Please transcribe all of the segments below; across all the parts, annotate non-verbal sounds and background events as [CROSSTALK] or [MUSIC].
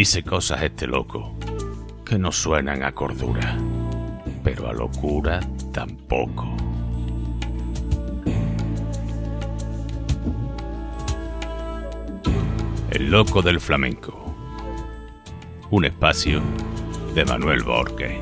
Dice cosas este loco que no suenan a cordura, pero a locura tampoco. El loco del flamenco. Un espacio de Manuel Borges.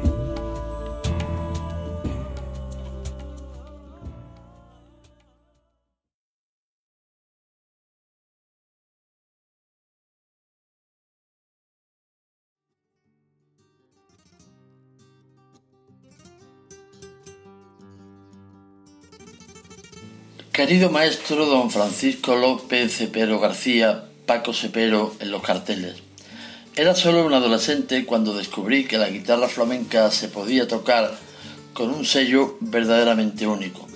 querido maestro don Francisco López Cepero García, Paco Cepero en los carteles. Era solo un adolescente cuando descubrí que la guitarra flamenca se podía tocar con un sello verdaderamente único.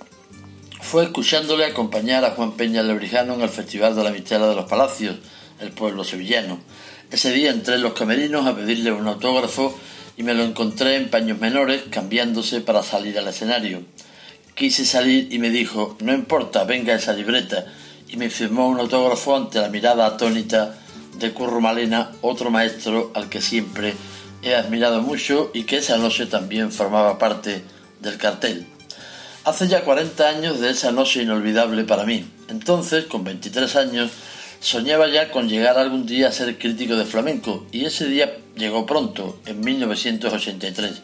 Fue escuchándole acompañar a Juan Peña Lebrijano en el Festival de la Mistela de los Palacios, el pueblo sevillano. Ese día entré en los camerinos a pedirle un autógrafo y me lo encontré en paños menores cambiándose para salir al escenario. Quise salir y me dijo, no importa, venga esa libreta, y me firmó un autógrafo ante la mirada atónita de Curro Malena, otro maestro al que siempre he admirado mucho y que esa noche también formaba parte del cartel. Hace ya 40 años de esa noche inolvidable para mí. Entonces, con 23 años, soñaba ya con llegar algún día a ser crítico de flamenco y ese día llegó pronto, en 1983.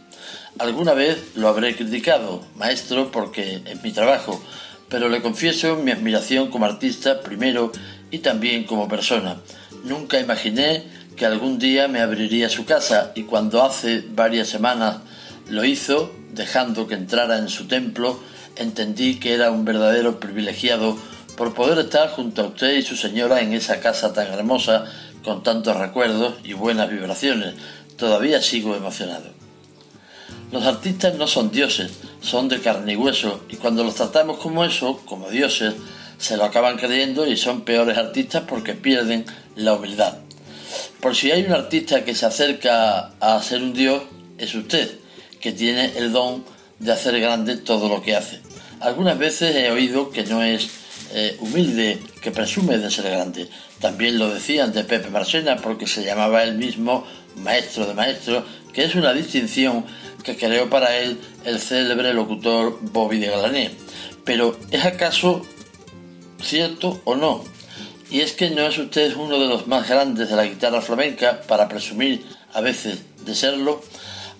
Alguna vez lo habré criticado, maestro, porque es mi trabajo, pero le confieso mi admiración como artista primero y también como persona. Nunca imaginé que algún día me abriría su casa y cuando hace varias semanas lo hizo, dejando que entrara en su templo, entendí que era un verdadero privilegiado por poder estar junto a usted y su señora en esa casa tan hermosa, con tantos recuerdos y buenas vibraciones. Todavía sigo emocionado. Los artistas no son dioses, son de carne y hueso, y cuando los tratamos como eso, como dioses, se lo acaban creyendo y son peores artistas porque pierden la humildad. Por si hay un artista que se acerca a ser un dios, es usted, que tiene el don de hacer grande todo lo que hace. Algunas veces he oído que no es eh, humilde, que presume de ser grande. También lo decían de Pepe Marcena... porque se llamaba él mismo maestro de maestro, que es una distinción que creó para él el célebre locutor Bobby de Galané. Pero ¿es acaso cierto o no? Y es que no es usted uno de los más grandes de la guitarra flamenca para presumir a veces de serlo.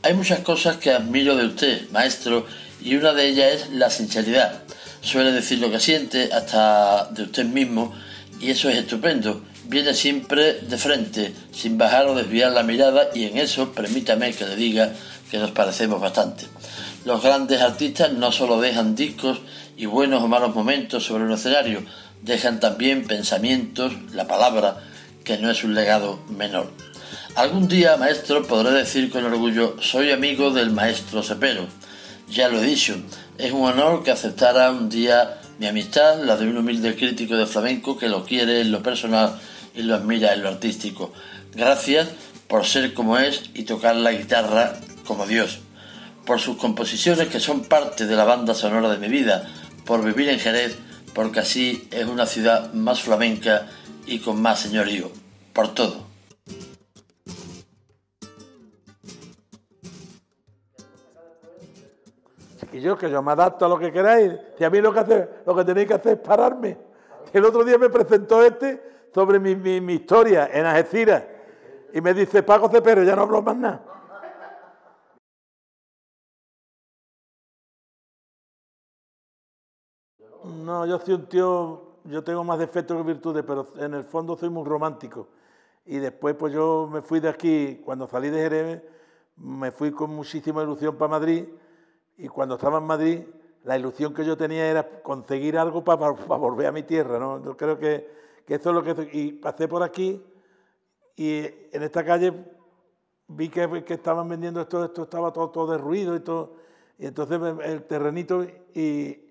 Hay muchas cosas que admiro de usted, maestro, y una de ellas es la sinceridad. Suele decir lo que siente, hasta de usted mismo, y eso es estupendo. Viene siempre de frente, sin bajar o desviar la mirada, y en eso permítame que le diga que nos parecemos bastante. Los grandes artistas no solo dejan discos y buenos o malos momentos sobre el escenario, dejan también pensamientos, la palabra, que no es un legado menor. Algún día, maestro, podré decir con orgullo, soy amigo del maestro Cepero. Ya lo he dicho, es un honor que aceptara un día mi amistad, la de un humilde crítico de flamenco que lo quiere en lo personal y lo admira en lo artístico. Gracias por ser como es y tocar la guitarra como Dios, por sus composiciones que son parte de la banda sonora de mi vida, por vivir en Jerez, porque así es una ciudad más flamenca y con más señorío, por todo. Y yo que yo me adapto a lo que queráis, y a mí lo que, lo que tenéis que hacer es pararme. El otro día me presentó este sobre mi, historia en Ajecira, y me dice, pago Cepero, ya no hablo más nada. No, yo soy un tío, yo tengo más defectos que virtudes, pero en el fondo soy muy romántico. Y después, pues yo me fui de aquí, cuando salí de Jerez, me fui con muchísima ilusión para Madrid. Y cuando estaba en Madrid, la ilusión que yo tenía era conseguir algo para, volver a mi tierra, ¿no? Yo creo que, que eso es lo que... Y pasé por aquí y en esta calle vi que, que estaban vendiendo esto, esto estaba todo, todo derruido y todo. Y entonces el terrenito y,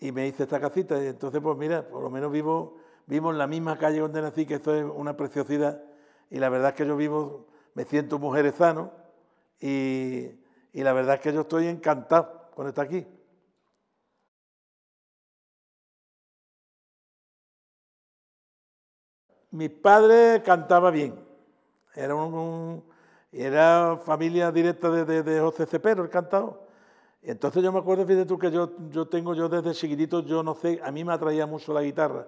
y me hice esta casita. Y entonces, pues mira, por lo menos vivo, vivo en la misma calle donde nací, que esto es una preciosidad. Y la verdad es que yo vivo, me siento mujeres y, y la verdad es que yo estoy encantado con estar aquí. Mi padre cantaba bien. Era era familia directa de, de, de José Cepero, el cantado. Entonces yo me acuerdo, fíjate tú, que yo, tengo, yo desde chiquitito, yo no sé, a mí me atraía mucho la guitarra,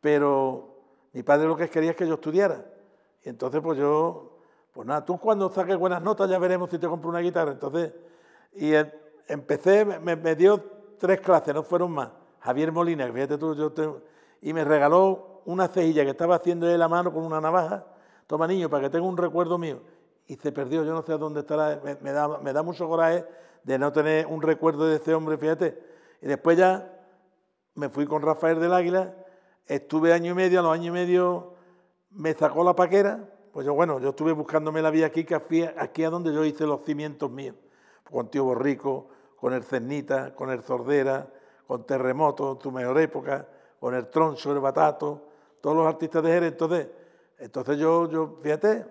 pero mi padre lo que quería es que yo estudiara. Y entonces pues yo, pues nada, tú cuando saques buenas notas ya veremos si te compro una guitarra. Entonces, y empecé, me, dio tres clases, no fueron más. Javier Molina, fíjate tú, yo y me regaló una cejilla que estaba haciendo él a mano con una navaja. Toma niño, para que tenga un recuerdo mío. Y se perdió, yo no sé a dónde estará, me, da, me da mucho coraje de no tener un recuerdo de ese hombre, fíjate. Y después ya me fui con Rafael del Águila, estuve año y medio, a los años y medio me sacó la paquera, pues yo, bueno, yo estuve buscándome la vida aquí, que aquí, a donde yo hice los cimientos míos, con Tío Borrico, con el Cernita, con el Zordera, con Terremoto, tu mejor época, con el Troncho, el Batato, todos los artistas de Jerez, entonces, entonces yo, yo, fíjate,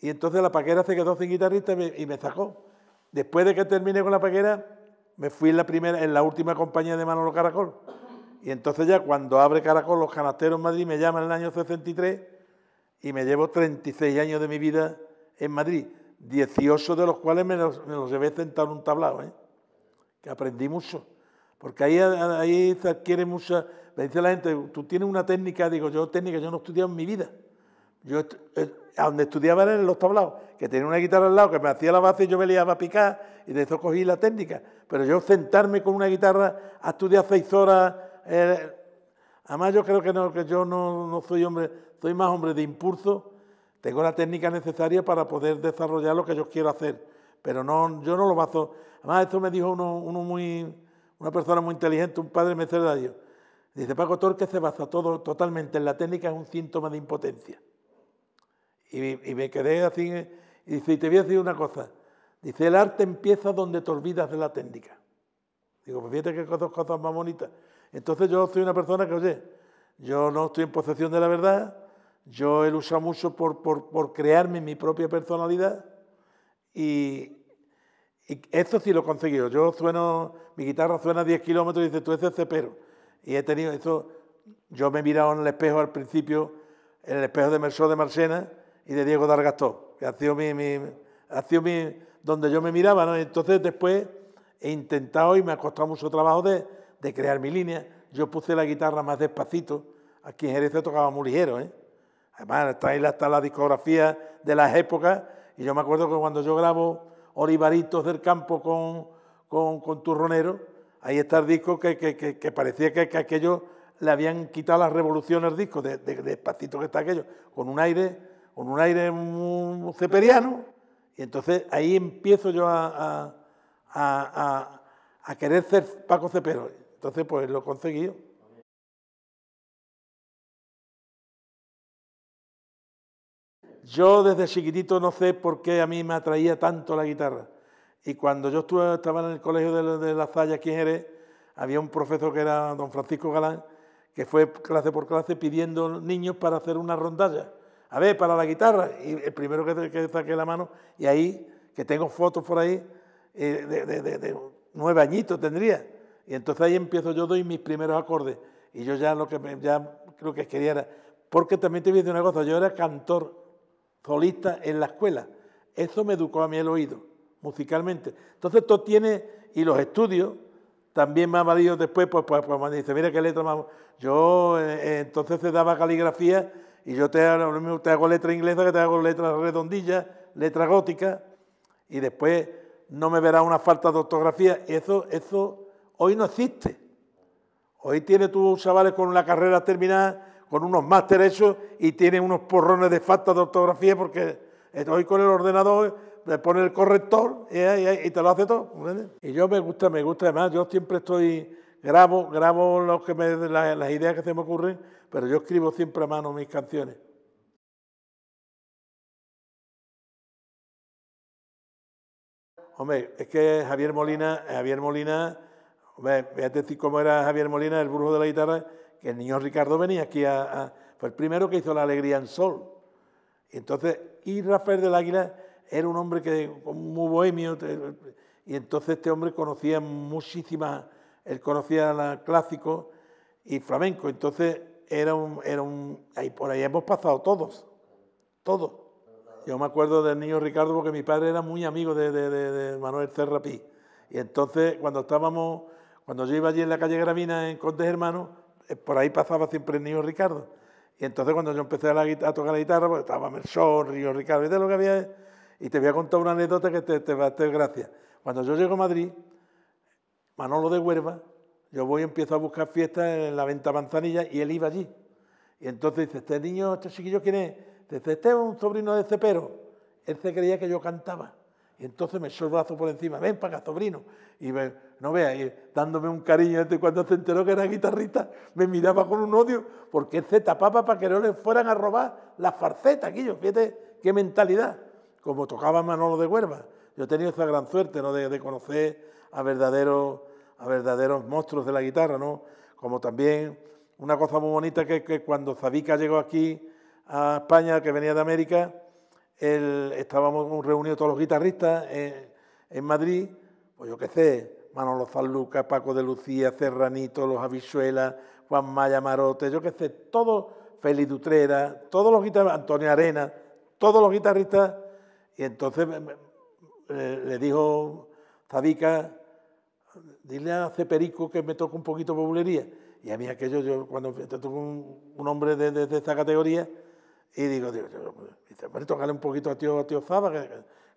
y entonces la paquera se quedó sin guitarrista y me sacó. Después de que terminé con la paquera, me fui en la, primera, en la última compañía de Manolo Caracol. Y entonces ya cuando abre Caracol, los canasteros en Madrid me llaman en el año 63 y me llevo 36 años de mi vida en Madrid, 18 de los cuales me los, llevé sentado en un tablado, ¿eh? que aprendí mucho. Porque ahí, se adquiere mucha... Me dice la gente, tú tienes una técnica, digo yo, técnica, yo no he estudiado en mi vida. Yo eh, a donde estudiaba en los tablaos, que tenía una guitarra al lado, que me hacía la base y yo me liaba a picar, y de eso cogí la técnica. Pero yo sentarme con una guitarra a estudiar seis horas, eh, además yo creo que no, que yo no, soy hombre, soy más hombre de impulso, tengo la técnica necesaria para poder desarrollar lo que yo quiero hacer, pero no, yo no lo bazo. Además, esto me dijo uno, muy, una persona muy inteligente, un padre mercedario. Dice Paco Torque se basa todo totalmente en la técnica, es un síntoma de impotencia. Y, me quedé así, y dice, y te voy a decir una cosa. Dice, el arte empieza donde te olvidas de la técnica. Digo, pues fíjate qué cosas, cosas más bonitas. Entonces yo soy una persona que, oye, yo no estoy en posesión de la verdad, yo he luchado mucho por, por, por crearme mi propia personalidad y, esto eso sí lo he conseguido. Yo sueno, mi guitarra suena 10 kilómetros y dice, tú ese cepero. Y he tenido eso, yo me he mirado en el espejo al principio, en el espejo de Merceau de Marsena, y de Diego Dargastó, que ha sido mi, donde yo me miraba, ¿no? Entonces después he intentado y me ha costado mucho trabajo de, crear mi línea. Yo puse la guitarra más despacito, aquí en Jerez tocaba muy ligero, ¿eh? Además, está ahí la, está la discografía de las épocas, y yo me acuerdo que cuando yo grabo olivaritos del Campo con, con, Turronero, ahí está el disco que, que, que, parecía que, aquello le habían quitado las revoluciones al disco, de, despacito que está aquello, con un aire con un aire muy ceperiano, y entonces ahí empiezo yo a, querer ser Paco Cepero. Entonces, pues lo conseguí Yo desde chiquitito no sé por qué a mí me atraía tanto la guitarra. Y cuando yo estaba en el colegio de, La Zalla, aquí Eres, había un profesor que era don Francisco Galán, que fue clase por clase pidiendo niños para hacer una rondalla a ver, para la guitarra, y el primero que, que saqué la mano, y ahí, que tengo fotos por ahí, eh, de, nueve añitos tendría, y entonces ahí empiezo, yo doy mis primeros acordes, y yo ya lo que, ya creo que quería era, porque también te voy a decir una cosa, yo era cantor solista en la escuela, eso me educó a mí el oído, musicalmente, entonces esto tiene, y los estudios, también me ha valido después, pues, pues, pues, dice, mira qué letra más... Yo eh, eh, entonces se daba caligrafía y yo te hago, letra inglesa que te hago letra redondilla, letra gótica, y después no me verá una falta de ortografía. Eso, eso hoy no existe. Hoy tiene tus chavales con una carrera terminada, con unos másteres hechos, y tiene unos porrones de falta de ortografía porque hoy con el ordenador le pone el corrector y, te lo hace todo. Y yo me gusta, me gusta, además, yo siempre estoy grabo, grabo que las, ideas que se me ocurren, pero yo escribo siempre a mano mis canciones. Hombre, es que Javier Molina, Javier Molina, voy a decir cómo era Javier Molina, el brujo de la guitarra, que el niño Ricardo venía aquí a, fue pues el primero que hizo la alegría en sol. Entonces, y Rafael del Águila era un hombre que muy bohemio, y entonces este hombre conocía muchísimas él conocía clásico y flamenco, entonces era un, era un, ahí, por ahí hemos pasado todos, todos. Yo me acuerdo del niño Ricardo porque mi padre era muy amigo de, Manuel Cerrapí. Y entonces cuando estábamos, cuando yo iba allí en la calle Gravina en Condes Hermanos, eh, por ahí pasaba siempre el niño Ricardo. Y entonces cuando yo empecé a, tocar la guitarra, pues, estaba Melchor, Río Ricardo, todo lo que había? Y te voy a contar una anécdota que te, te va a hacer gracia. Cuando yo llego a Madrid, Manolo de Huerva, yo voy y empiezo a buscar fiestas en la venta manzanilla y él iba allí. Y entonces dice, este niño, este chiquillo, ¿quién es? Dice, este es un sobrino de Cepero. Él se creía que yo cantaba. Y entonces me echó el brazo por encima, ven para acá, sobrino. Y no vea dándome un cariño. Y este, cuando se enteró que era guitarrista, me miraba con un odio, porque él se tapaba para que no le fueran a robar las farcetas, aquello. Fíjate qué mentalidad. Como tocaba Manolo de Huerva. Yo he tenido esa gran suerte ¿no? de conocer a verdaderos, a verdaderos monstruos de la guitarra, ¿no? Como también una cosa muy bonita que, que cuando Zabica llegó aquí a España, que venía de América, él, estábamos reunidos todos los guitarristas eh, en, Madrid, pues yo qué sé, Manolo Zalucas, Paco de Lucía, Serranito, Los Habichuelas, Juan Maya Marote, yo qué sé, todos, Félix Dutrera, todos los guitarristas, Antonio Arena, todos los guitarristas. Y entonces eh, le dijo Zabica dile a Ceperico que me toca un poquito de Y a mí aquello, yo cuando te un, hombre de, de, esta categoría, y digo, digo dice, bueno, tocarle un poquito a tío, tío Zaba, que,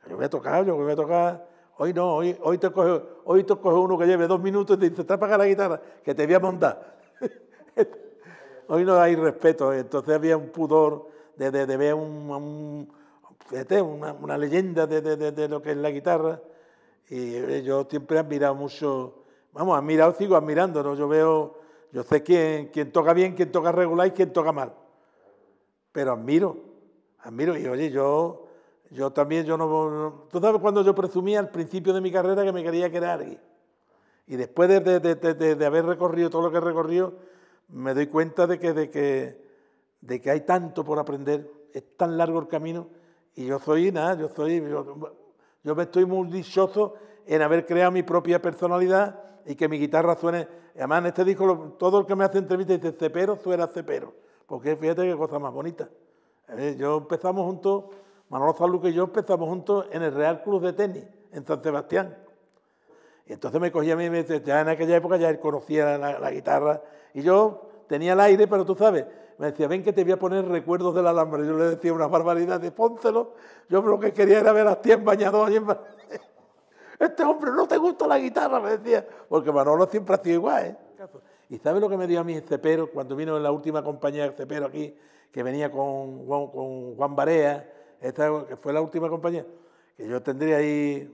yo voy a tocar, yo voy a tocar. Hoy no, hoy, hoy, te coge, hoy te coge uno que lleve dos minutos y te dice, te acá la guitarra, que te voy a montar. [LAUGHS] hoy no hay respeto, ¿eh? entonces había un pudor de, de, ver un, un, una, una, leyenda de, de lo que es la guitarra y eh, yo siempre he admirado mucho, vamos, admirado, sigo admirando, ¿no? Yo veo, yo sé quién, quién toca bien, quién toca regular y quién toca mal. Pero admiro, admiro. Y oye, yo, yo también, yo no... Tú sabes cuando yo presumía al principio de mi carrera que me quería quedar aquí. Y después de, haber recorrido todo lo que he recorrido, me doy cuenta de que, de, que, de que hay tanto por aprender, es tan largo el camino, y yo soy nada, yo soy... Yo me estoy muy dichoso en haber creado mi propia personalidad y que mi guitarra suene. Además, en este disco, todo el que me hace entrevista dice Cepero suena Cepero. Porque fíjate qué cosa más bonita. Eh, yo empezamos juntos, Manolo Saluque y yo empezamos juntos en el Real Club de Tenis, en San Sebastián. Y entonces me cogía a mí y me decía, ya en aquella época ya él conocía la guitarra. Y yo tenía el aire, pero tú sabes, me decía, ven que te voy a poner recuerdos del alambre. Yo le decía una barbaridad de Yo lo que quería era ver a ti en allí [LAUGHS] en Este hombre no te gusta la guitarra, me decía, porque Manolo siempre ha sido igual. ¿eh? ¿Y sabes lo que me dio a mí Cepero cuando vino en la última compañía de Cepero aquí, que venía con Juan, con Juan Barea, esta, que fue la última compañía? Que yo tendría ahí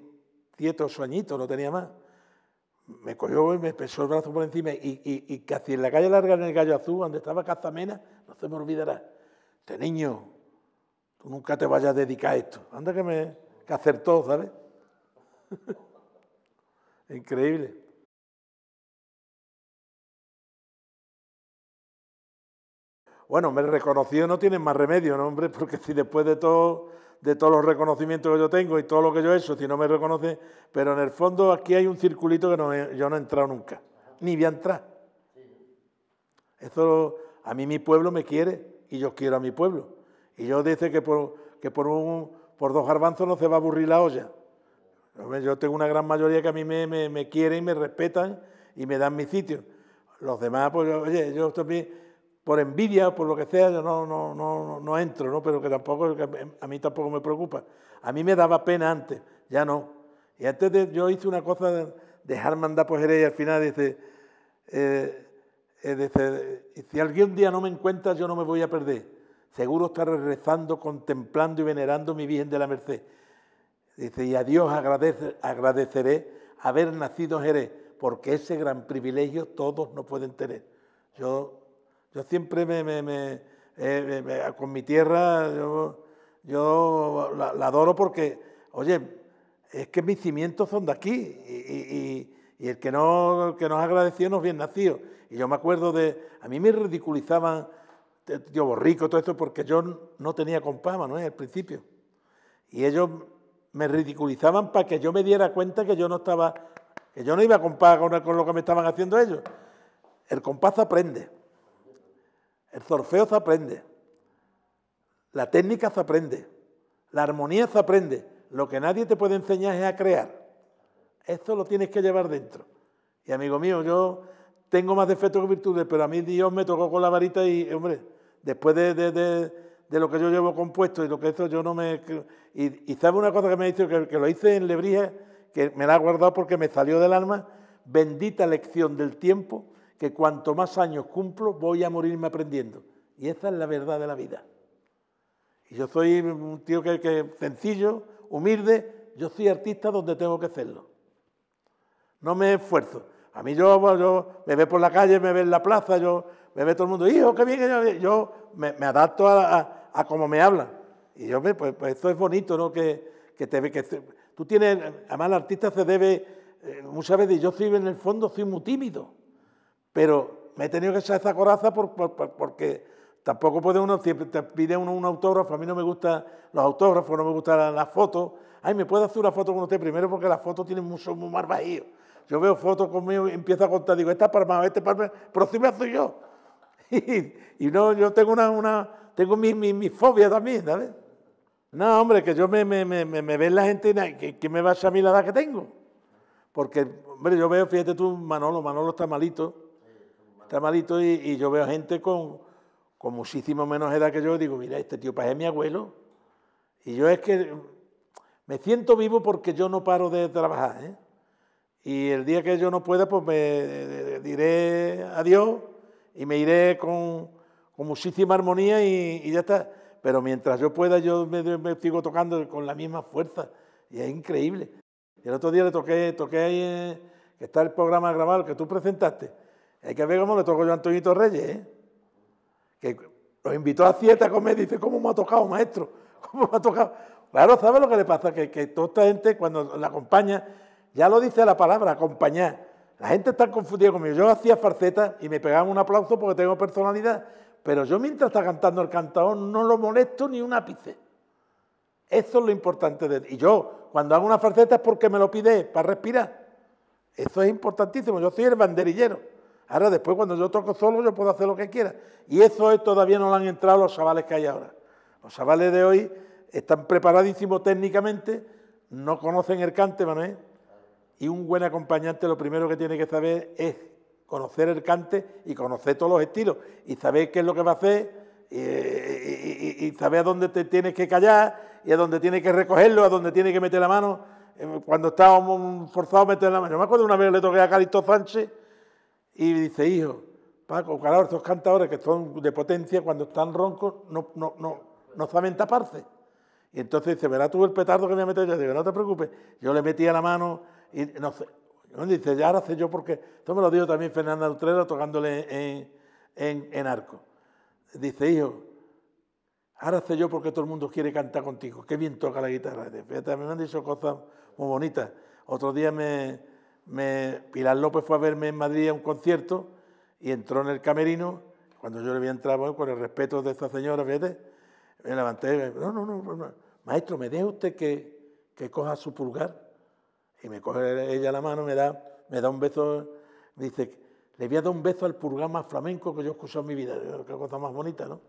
ciertos sueñitos, no tenía más me cogió y me pesó el brazo por encima y, y, y, casi en la calle larga, en el Gallo Azul, donde estaba Cazamena, no se me olvidará. Este niño, tú nunca te vayas a dedicar a esto. Anda que me que acertó, ¿sabes? [LAUGHS] Increíble. Bueno, me reconocido no tienen más remedio, ¿no, hombre? Porque si después de todo, de todos los reconocimientos que yo tengo y todo lo que yo he hecho, si no me reconoce, pero en el fondo aquí hay un circulito que yo no he entrado nunca, ni voy a entrar. Eso a mí mi pueblo me quiere y yo quiero a mi pueblo. Y yo dice que por, que por, un, por dos garbanzos no se va a aburrir la olla. Yo tengo una gran mayoría que a mí me, me, quieren y me respetan y me dan mi sitio. Los demás, pues, oye, yo también, por envidia o por lo que sea, yo no, no, no, no entro, ¿no? pero que tampoco, a mí tampoco me preocupa. A mí me daba pena antes, ya no. Y antes yo hice una cosa de dejar mandar por Jerez y al final dice, eh, Dice, eh, si si algún día no me encuentras, yo no me voy a perder. Seguro estaré rezando, contemplando y venerando mi Virgen de la Merced. Dice, y a Dios agradeceré haber nacido Jerez, porque ese gran privilegio todos no pueden tener. Yo, yo siempre eh, con mi tierra, yo, la, adoro porque, oye, es que mis cimientos son de aquí y, el que no, que nos agradeció no es bien nacido y yo me acuerdo de, a mí me ridiculizaban, yo eh, borrico, todo esto, porque yo no tenía compás, ¿no? En el principio. Y ellos me ridiculizaban para que yo me diera cuenta que yo no estaba, que yo no iba a compás con, lo que me estaban haciendo ellos. El compás aprende, el zorfeo se aprende, la técnica se aprende, la armonía se aprende. Lo que nadie te puede enseñar es a crear. Esto lo tienes que llevar dentro. Y amigo mío, yo tengo más defectos que virtudes, pero a mí Dios me tocó con la varita y, hombre, después de, lo que yo llevo compuesto y lo que eso yo no me... Y, y sabe una cosa que me ha dicho, que, lo hice en Lebrija, que me la ha guardado porque me salió del alma, bendita lección del tiempo, que cuanto más años cumplo, voy a morirme aprendiendo. Y esa es la verdad de la vida. Y yo soy un tío que, sencillo, humilde, yo soy artista donde tengo que hacerlo. No me esfuerzo. A mí yo, me ve por la calle, me ve en la plaza, yo me ve todo el mundo, hijo, qué bien, yo, yo me, adapto a, cómo me hablan. Y yo, pues, pues esto es bonito, ¿no? Que, que te ve, que tú tienes, además el artista se debe, eh, muchas veces yo soy en el fondo, soy muy tímido, pero me he tenido que echar esa coraza porque tampoco puede uno, siempre te pide uno un autógrafo, a mí no me gustan los autógrafos, no me gustan las fotos, ay, me puede hacer una foto con usted primero porque la foto tiene mucho, muy mal bajío yo veo fotos conmigo y empiezo a contar, digo, esta palma, este palma, pero si me yo. [LAUGHS] y, no, yo tengo una, una tengo mi, fobia también, ¿sabes? No, hombre, que yo me, me, ve la gente que, me va a mí la edad que tengo. Porque, hombre, yo veo, fíjate tú, Manolo, Manolo está malito, está malito y, yo veo gente con, con muchísimo menos edad que yo y digo, mira, este tío es mi abuelo. Y yo es que me siento vivo porque yo no paro de trabajar, ¿eh? Y el día que yo no pueda, pues me eh, diré adiós y me iré con, muchísima armonía y, ya está. Pero mientras yo pueda, yo me, sigo tocando con la misma fuerza. Y es increíble. el otro día le toqué, toqué ahí, eh, que está el programa grabado que tú presentaste. Hay que ver cómo le toco yo a Antonito Reyes, ¿eh? que lo invitó a siete a comer. Dice, ¿cómo me ha tocado, maestro? ¿Cómo me ha tocado? Claro, ¿sabes lo que le pasa? Que, que toda esta gente, cuando la acompaña, ya lo dice la palabra, acompañar. La gente está confundida conmigo. Yo hacía farcetas y me pegaban un aplauso porque tengo personalidad, pero yo mientras está cantando el cantaón no lo molesto ni un ápice. Eso es lo importante. De... Y yo, cuando hago una farceta es porque me lo pide, para respirar. Eso es importantísimo. Yo soy el banderillero. Ahora, después, cuando yo toco solo, yo puedo hacer lo que quiera. Y eso es, todavía no lo han entrado los chavales que hay ahora. Los chavales de hoy están preparadísimos técnicamente, no conocen el cante, Manuel y un buen acompañante lo primero que tiene que saber es conocer el cante y conocer todos los estilos y saber qué es lo que va a hacer y, saber a dónde te tienes que callar y a dónde tienes que recogerlo, a dónde tienes que meter la mano. Eh, cuando estábamos forzados a meter la mano. Yo me acuerdo una vez le toqué a Calixto Sánchez y dice, hijo, Paco, claro, cantadores que son de potencia, cuando están roncos, no, no, no, saben taparse. Y entonces dice, verá tú el petardo que me ha metido? Yo digo, no te preocupes. Yo le metía la mano y sé uno dice, ahora sé yo porque, esto me lo dijo también Fernanda Utrera tocándole en, arco. Dice, hijo, ahora sé yo porque todo el mundo quiere cantar contigo, qué bien toca la guitarra. Fíjate, me han dicho cosas muy bonitas. Otro día me, Pilar López fue a verme en Madrid a un concierto y entró en el camerino, cuando yo le había entrado, con el respeto de esta señora, fíjate, me levanté, no, no, no, no maestro, ¿me deja usted que coja su pulgar? Y me coge ella la mano, me da, me da un beso, dice, le voy a dar un beso al purgán más flamenco que yo he escuchado en mi vida. Qué cosa más bonita, ¿no?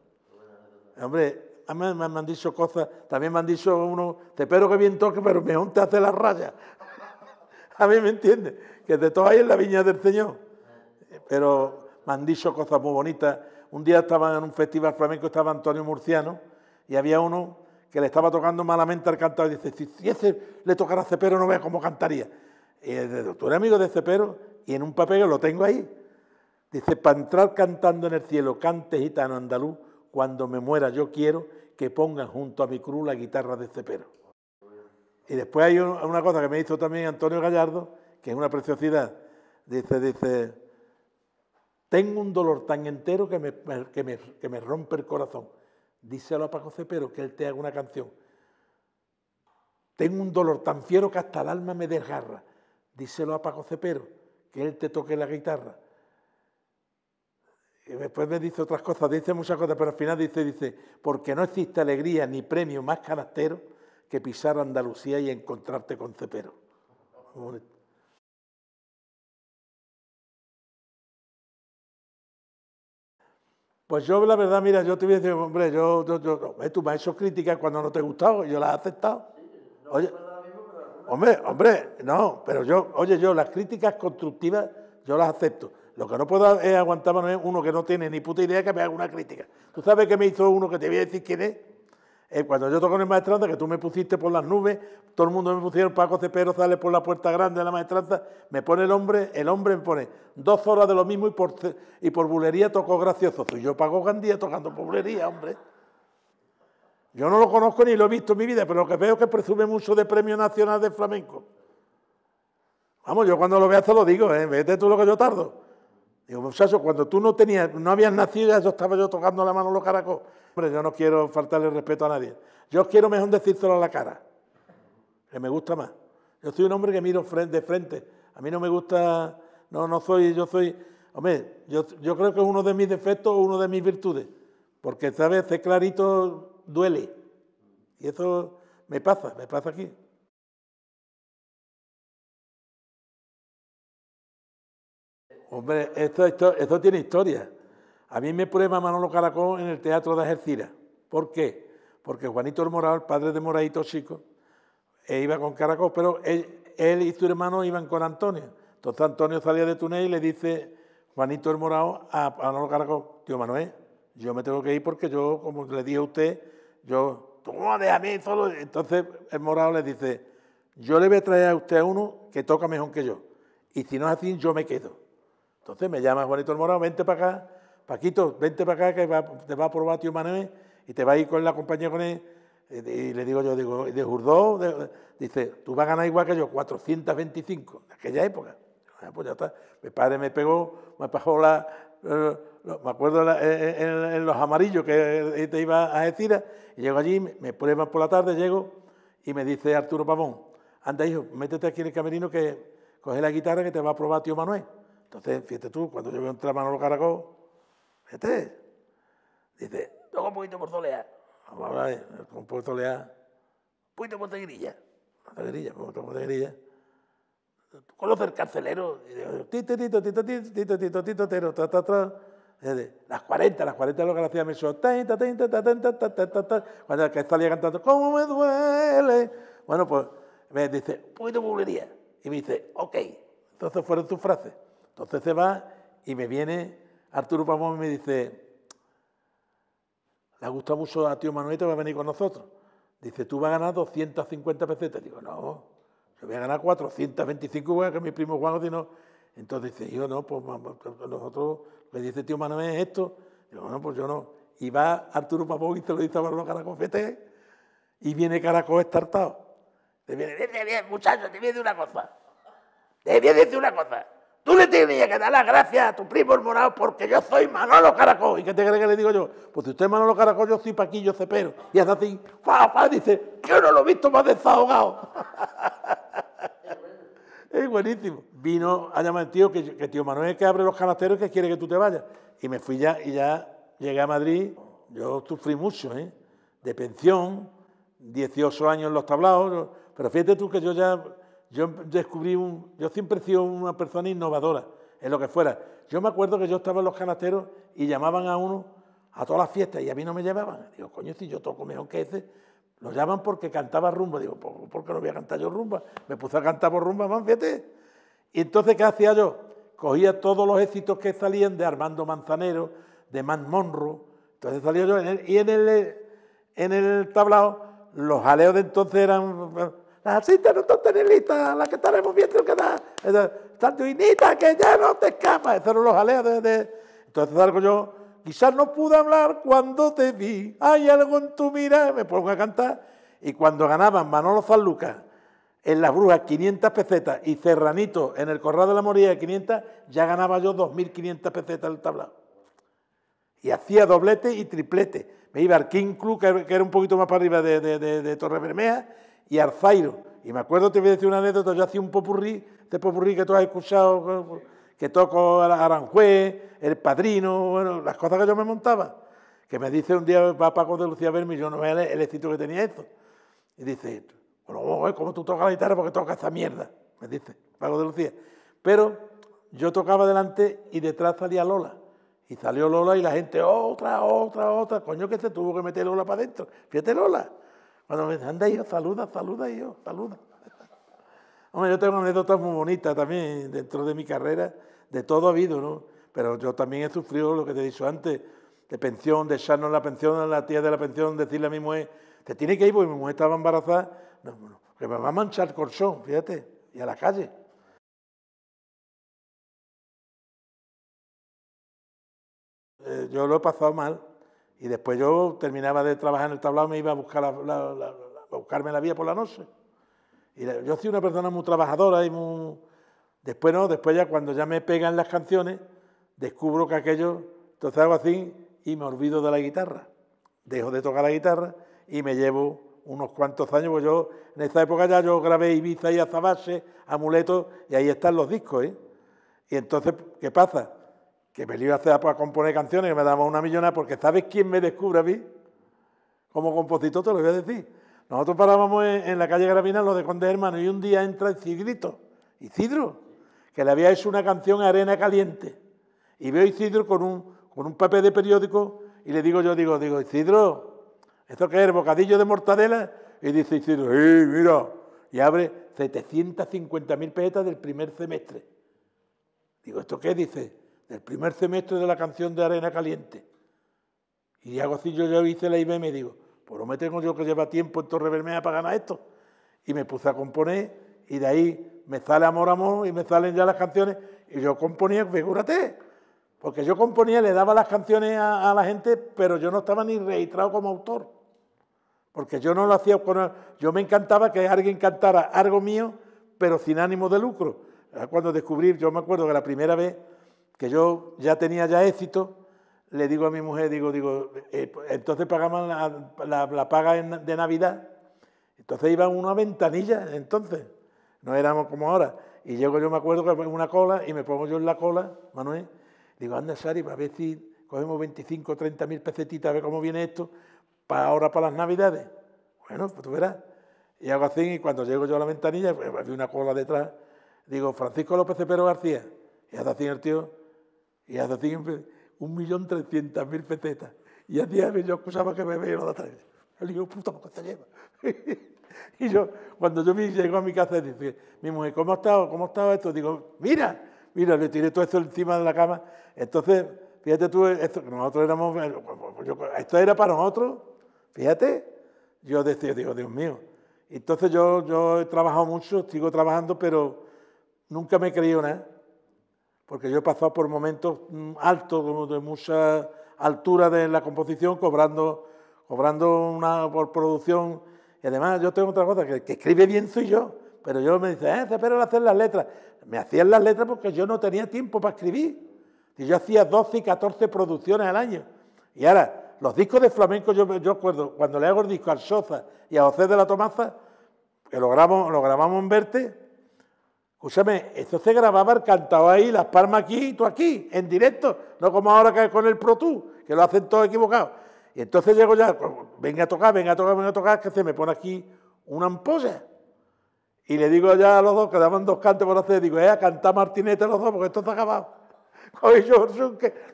Hombre, me, me han dicho cosas, también me han dicho uno, te espero que bien toque, pero mejor te hace la raya. [LAUGHS] a mí me entiende, que de todo ahí en la viña del Señor. Pero me han dicho cosas muy bonitas. Un día estaba en un festival flamenco, estaba Antonio Murciano, y había uno que le estaba tocando malamente al cantador. Dice, si, si ese le tocara a Cepero no ve cómo cantaría. Y dice, tú eres amigo de Cepero y en un papel lo tengo ahí. Dice, para entrar cantando en el cielo, cante gitano andaluz, cuando me muera yo quiero que pongan junto a mi cruz la guitarra de Cepero. Y después hay una cosa que me hizo también Antonio Gallardo, que es una preciosidad. Dice, dice, tengo un dolor tan entero que que me rompe el corazón díselo a Paco Cepero que él te haga una canción. Tengo un dolor tan fiero que hasta el alma me desgarra. Díselo a Paco Cepero que él te toque la guitarra. Y después me dice otras cosas, dice muchas cosas, pero al final dice, dice, porque no existe alegría ni premio más canastero que pisar Andalucía y encontrarte con Cepero. Pues yo, la verdad, mira, yo te voy a decir, hombre, yo, yo, yo tú me has hecho críticas cuando no te he gustado, yo las he aceptado. hombre, hombre, no, pero yo, oye, yo las críticas constructivas, yo las acepto. Lo que no puedo es aguantar uno que no tiene ni puta idea que me haga una crítica. ¿Tú sabes qué me hizo uno que te voy a decir quién es? Eh, cuando yo toco en el maestranza, que tú me pusiste por las nubes, todo el mundo me pusieron, Paco Cepero sale por la puerta grande de la maestranza, me pone el hombre, el hombre me pone dos horas de lo mismo y por, bulería tocó gracioso. yo pago Gandía tocando por bulería, hombre. Yo no lo conozco ni lo he visto en mi vida, pero lo que veo es que presume mucho de Premio Nacional de Flamenco. Vamos, yo cuando lo vea te lo digo, ¿eh? vete tú lo que yo tardo. Digo, cuando tú no tenías, no habías nacido, yo estaba yo tocando la mano los caracos. Hombre, yo no quiero faltarle respeto a nadie. Yo quiero mejor decírselo a la cara, que me gusta más. Yo soy un hombre que miro de frente. A mí no me gusta, no, no soy, yo soy, hombre, yo, yo creo que es uno de mis defectos o uno de mis virtudes. Porque, ¿sabes? Ser clarito duele. Y eso me pasa, me pasa aquí. Hombre, esto, tiene historia. A mí me prueba Manolo Caracol en el Teatro de Jercira. ¿Por qué? Porque Juanito el Morado, el padre de Moradito Chico, e iba con Caracol, pero él, y su hermano iban con Antonio. Entonces Antonio salía de Túnez y le dice Juanito el Morado a Manolo Caracol, tío Manuel, yo me tengo que ir porque yo, como le dije a usted, yo, tú a mí solo. Entonces el Morado le dice, yo le voy a traer a usted a uno que toca mejor que yo. Y si no es así, yo me quedo. Entonces me llama Juanito el Morado, vente para acá, Paquito, vente para acá que te va a probar tío Manuel y te va a ir con la compañía con él. Y le digo yo, digo, de Jurdó, dice, tú vas a ganar igual que yo, 425, en aquella época. Ah, pues ya está. Mi padre me pegó, me pagó la, eh, me acuerdo eh, eh, en, los amarillos que te iba a decir, y llego allí, me prueban por la tarde, llego y me dice Arturo Pavón, anda hijo, métete aquí en el camerino que coge la guitarra que te va a probar tío Manuel. Entonces, fíjate tú, cuando yo veo entrar Manolo Caracol, fíjate, dice, toca un poquito por solear. Vamos a hablar, eh, un poquito por un poquito por tegrilla, por tegrilla, un poquito por tegrilla. Conoce el carcelero, y digo, tito, tito, tito, tito, tito, tito, tito, tero, ta, Las 40, las 40 lo que le hacía mi show. Cuando el que salía cantando, ¿cómo me duele? Bueno, pues me dice, un poquito de bulería. Y me dice, ok. Entonces fueron sus frases. Entonces se va y me viene Arturo Pamón y me dice, le gusta mucho a tío Manuel, te va a venir con nosotros. Dice, tú vas a ganar 250 pesetas. Digo, no, yo voy a ganar 425, que mi primo Juan, no. Entonces dice, yo no, pues, pues nosotros, me dice tío Manuel esto. Digo, no, pues yo no. Y va Arturo Pamón y se lo dice a Manolo Fete y viene Caracol estartado. Te viene, bien, bien, muchacho, te viene de una cosa. Te viene de una cosa. Tú le tienes que dar las gracias a tu primo morado porque yo soy Manolo Caracol. ¿Y qué te crees que le digo yo? Pues si usted es Manolo Caracol, yo soy Paquillo Cepero. Y hace así, fa, fa, dice, yo no lo he visto más desahogado. [LAUGHS] es buenísimo. Vino a llamar el tío, que, que tío Manuel que abre los canasteros que quiere que tú te vayas. Y me fui ya, y ya llegué a Madrid. Yo sufrí mucho, ¿eh? De pensión, 18 años en los tablaos. Pero fíjate tú que yo ya yo descubrí un. Yo siempre he sido una persona innovadora en lo que fuera. Yo me acuerdo que yo estaba en los canasteros y llamaban a uno a todas las fiestas y a mí no me llamaban. Digo, coño, si yo toco mejor que ese, lo llaman porque cantaba rumba. Digo, pues, ¿por qué no voy a cantar yo rumba? Me puse a cantar por rumba, man, fíjate. Y entonces, ¿qué hacía yo? Cogía todos los éxitos que salían de Armando Manzanero, de Man Monro. Entonces salía yo y en el, en el tablao, los jaleos de entonces eran la cita no está tan lista, la que estaremos viendo que da. que ya no te escapa. Eso no lo jalea de, Entonces salgo yo. Quizás no pude hablar cuando te vi. Hay algo en tu mirada. Me pongo a cantar. Y cuando ganaban Manolo San en las brujas 500 pesetas y Cerranito en el Corral de la Morilla de 500, ya ganaba yo 2.500 pesetas el tablado. Y hacía doblete y triplete. Me iba al King Club, que era un poquito más para arriba de, de Torre Bermea, y Arzairo. Y me acuerdo, te voy a decir una anécdota, yo hacía un popurrí, este popurrí que tú has escuchado, que toco Aranjuez, El Padrino, bueno, las cosas que yo me montaba. Que me dice un día, va Paco de Lucía y yo no veo el, éxito que tenía esto. Y dice, bueno, ¿cómo tú tocas la guitarra? Porque tocas esa mierda, me dice Paco de Lucía. Pero yo tocaba delante y detrás salía Lola. Y salió Lola y la gente, otra, otra, otra. Coño, que se tuvo que meter Lola para adentro. Fíjate Lola. Cuando me anda yo, saluda, saluda saluda. Hombre, yo tengo anécdotas muy bonitas también dentro de mi carrera, de todo ha habido, ¿no? Pero yo también he sufrido lo que te he dicho antes, de pensión, de echarnos la pensión a la tía de la pensión, decirle a mi mujer, te tiene que ir porque mi mujer estaba embarazada, que me va a manchar el colchón, fíjate, y a la calle. Eh, yo lo he pasado mal. Y después yo terminaba de trabajar en el tablado, me iba a, buscar a buscarme la vía por la noche. Y yo soy una persona muy trabajadora y muy... Después no, después ya cuando ya me pegan las canciones, descubro que aquello, entonces hago así y me olvido de la guitarra. Dejo de tocar la guitarra y me llevo unos cuantos años, Porque yo en esa época ya yo grabé Ibiza y Azabase, Amuleto, y ahí están los discos, ¿eh? Y entonces, ¿qué pasa? que me iba a para componer canciones, que me daba una millonada, porque ¿sabes quién me descubre a mí? Como compositor te lo voy a decir. Nosotros parábamos en, la calle Gravina, los de Conde Hermano, y un día entra Isidrito, Isidro, que le había hecho una canción Arena Caliente. Y veo a Isidro con un, con un papel de periódico y le digo yo, digo, digo, Isidro, ¿esto qué es? ¿Bocadillo de mortadela? Y dice Isidro, sí, mira! Y abre 750.000 pesetas del primer semestre. Digo, ¿esto qué? Dice, del primer semestre de la canción de Arena Caliente. Y hago así, yo, yo hice la IBM y digo, pues no me tengo yo que lleva tiempo en Torre Bermea para ganar esto. Y me puse a componer y de ahí me sale Amor Amor y me salen ya las canciones. Y yo componía, figúrate, porque yo componía, le daba las canciones a, a la gente, pero yo no estaba ni registrado como autor. Porque yo no lo hacía con... Yo me encantaba que alguien cantara algo mío, pero sin ánimo de lucro. Cuando descubrí, yo me acuerdo que la primera vez que yo ya tenía ya éxito, le digo a mi mujer, digo, digo, eh, pues, entonces pagamos la, paga de Navidad. Entonces iba una ventanilla, entonces, no éramos como ahora. Y llego yo, me acuerdo, que una cola y me pongo yo en la cola, Manuel, digo, anda, Sari, a ver si cogemos 25 o 30 mil pesetitas, a ver cómo viene esto, para ahora, para las Navidades. Bueno, pues tú verás. Y hago así, y cuando llego yo a la ventanilla, pues, una cola detrás, digo, Francisco López Pero García. Y hace así el tío, y hasta siempre un millón trescientas mil pesetas. Y a día yo acusaba que me veía la de atrás. Le digo, puta, ¿por qué te lleva? [LAUGHS] y yo, cuando yo me llego a mi casa, dice, mi mujer, ¿cómo ha estado? ¿Cómo ha estado esto? Digo, mira, mira, le tiré todo esto encima de la cama. Entonces, fíjate tú, esto, nosotros éramos, esto era para nosotros, fíjate. Yo decía, digo, Dios mío. Entonces yo, yo he trabajado mucho, sigo trabajando, pero nunca me he creído nada porque yo he pasado por momentos mm, altos, de mucha altura de la composición, cobrando, cobrando una por producción. Y además yo tengo otra cosa, que, que escribe bien soy yo, pero yo me dice, eh, espero hacer las letras. Me hacían las letras porque yo no tenía tiempo para escribir. yo hacía 12 y 14 producciones al año. Y ahora, los discos de flamenco, yo, yo acuerdo, cuando le hago el disco al Sosa y a José de la Tomaza, que lo grabamos en Verte, Escúchame, esto se grababa el cantado ahí, las palmas aquí y tú aquí, en directo, no como ahora que con el protú, que lo hacen todo equivocado. Y entonces llego ya, pues, venga a tocar, venga a tocar, venga a tocar, que se me pone aquí una ampolla. Y le digo ya a los dos, que daban dos cantos por hacer, digo, eh, a cantar martinete los dos, porque esto está acabado. [LAUGHS] Oye, yo,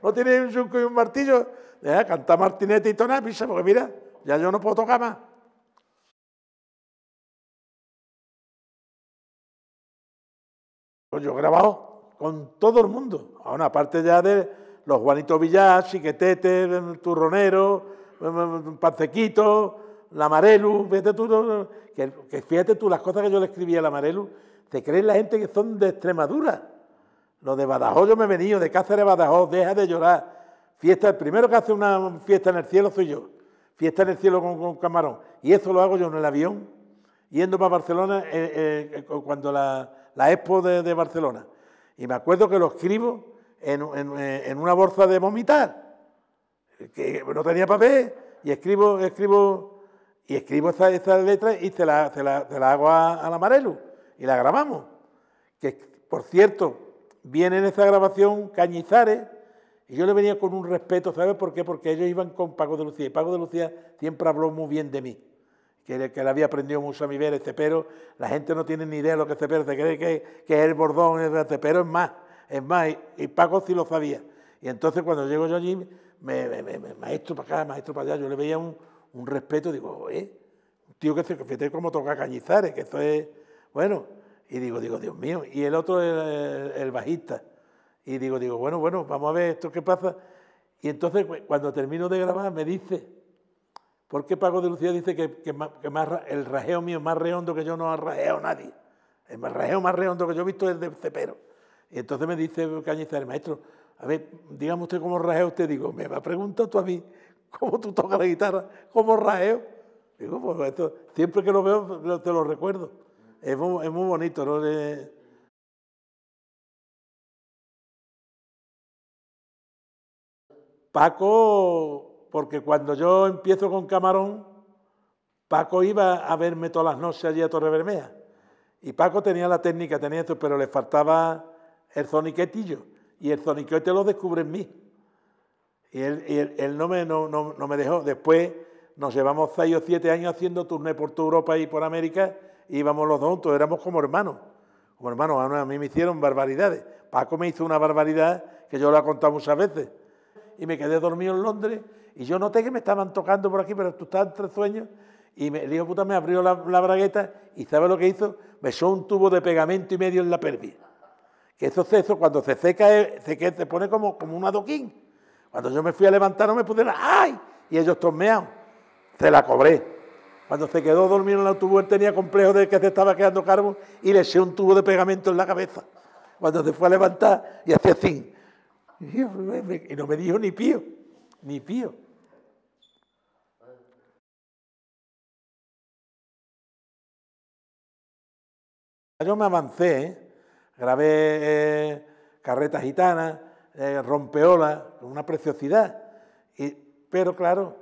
no tiene un suco y un martillo, eh, a cantar martinete y pisa, porque mira, ya yo no puedo tocar más. Pues yo he grabado con todo el mundo. una aparte ya de los Juanitos Villar, Chiquetete, Turronero, Pancequito, la Marelu, fíjate tú, que, fíjate tú las cosas que yo le escribí a la te creen la gente que son de Extremadura. Los de Badajoz yo me he venido, de Cáceres, Badajoz, deja de llorar. Fiesta, el primero que hace una fiesta en el cielo soy yo. Fiesta en el cielo con, camarón. Y eso lo hago yo en el avión, yendo para Barcelona eh, eh, eh, cuando la, la expo de, Barcelona. Y me acuerdo que lo escribo eh, en, una bolsa de vomitar, que no tenía papel, y escribo, escribo, y escribo letras y se las la, hago a, a la Marelu y la grabamos. Que, por cierto, viene en esa grabación Cañizares, y yo le venía con un respeto, ¿sabes por qué? Porque ellos iban con Paco de Lucía, y Paco de Lucía siempre habló muy bien de mí que, que le había aprendido mucho a mi ver este La gente no tiene ni idea de lo que es este pero, se cree que, es el bordón, el este pero es más, es más, y, Paco sí lo sabía. Y entonces cuando llego yo allí, maestro para acá, maestro para allá, yo le veía un, respeto, digo, eh, un tío que se fíjate cómo toca cañizares, que esto es, bueno, y digo, digo, Dios mío, y el otro, el, el bajista, y digo, digo, bueno, bueno, vamos a ver esto qué pasa. Y entonces cuando termino de grabar me dice, ¿Por Paco de Lucía dice que, el rajeo mío es más redondo que yo no ha rajeado nadie? El rajeo más redondo que yo he visto es el de Cepero. Y entonces me dice Cañizares, maestro, a ver, dígame usted cómo rajeo usted. Digo, me va a tú a mí, ¿cómo tú tocas la guitarra? ¿Cómo rajeo? Digo, pues esto, siempre que lo veo te lo recuerdo. Es muy, bonito, ¿no? Paco porque cuando yo empiezo con Camarón, Paco iba a verme todas las noches allí a Torre Bermea. Y Paco tenía la técnica, tenía esto, pero le faltaba el zoniquetillo. Y el zoniquete lo descubre en mí. Y él, no, me, no, me dejó. Después nos llevamos seis o siete años haciendo turné por toda Europa y por América. íbamos los dos juntos, éramos como hermanos. Como hermanos, a mí me hicieron barbaridades. Paco me hizo una barbaridad que yo la he contado muchas veces. Y me quedé dormido en Londres y yo noté que me estaban tocando por aquí, pero tú estabas entre sueños, y me, el hijo puta me abrió la, bragueta y ¿sabe lo que hizo? echó un tubo de pegamento y medio en la pérdida... Que eso, eso cuando se seca, eh, se, pone como, como un adoquín. Cuando yo me fui a levantar no me pude... La, ¡Ay! Y ellos tormeaban. Se la cobré. Cuando se quedó dormido en el autobús, él tenía complejo de que se estaba quedando carbón y le eché un tubo de pegamento en la cabeza. Cuando se fue a levantar y hacía así. Y no me dijo ni pío ni pío. Yo me avancé, grabé eh, carretas gitanas, eh, rompeolas, una preciosidad. pero claro,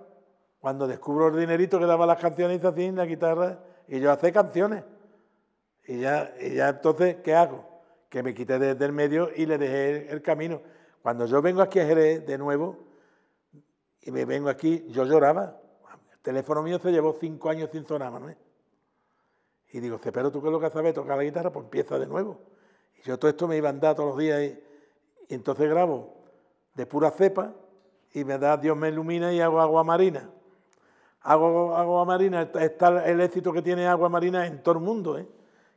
cuando descubro el dinerito que daba las canciones así, la guitarra, y yo hacía canciones. Y ya, y ya entonces, ¿qué hago? Que me quité del medio y le dejé el, el camino. Cuando yo vengo aquí a Jerez de nuevo, y me vengo aquí, yo lloraba. El teléfono mío se llevó cinco años sin sonar, Y digo, pero ¿tú qué es lo que sabes? Tocar la guitarra, pues empieza de nuevo. Y yo todo esto me iba a andar todos los días. Y, entonces grabo de pura cepa y me da, Dios me ilumina y hago agua marina. Hago agua marina, está el éxito que tiene agua marina en todo el mundo, ¿eh?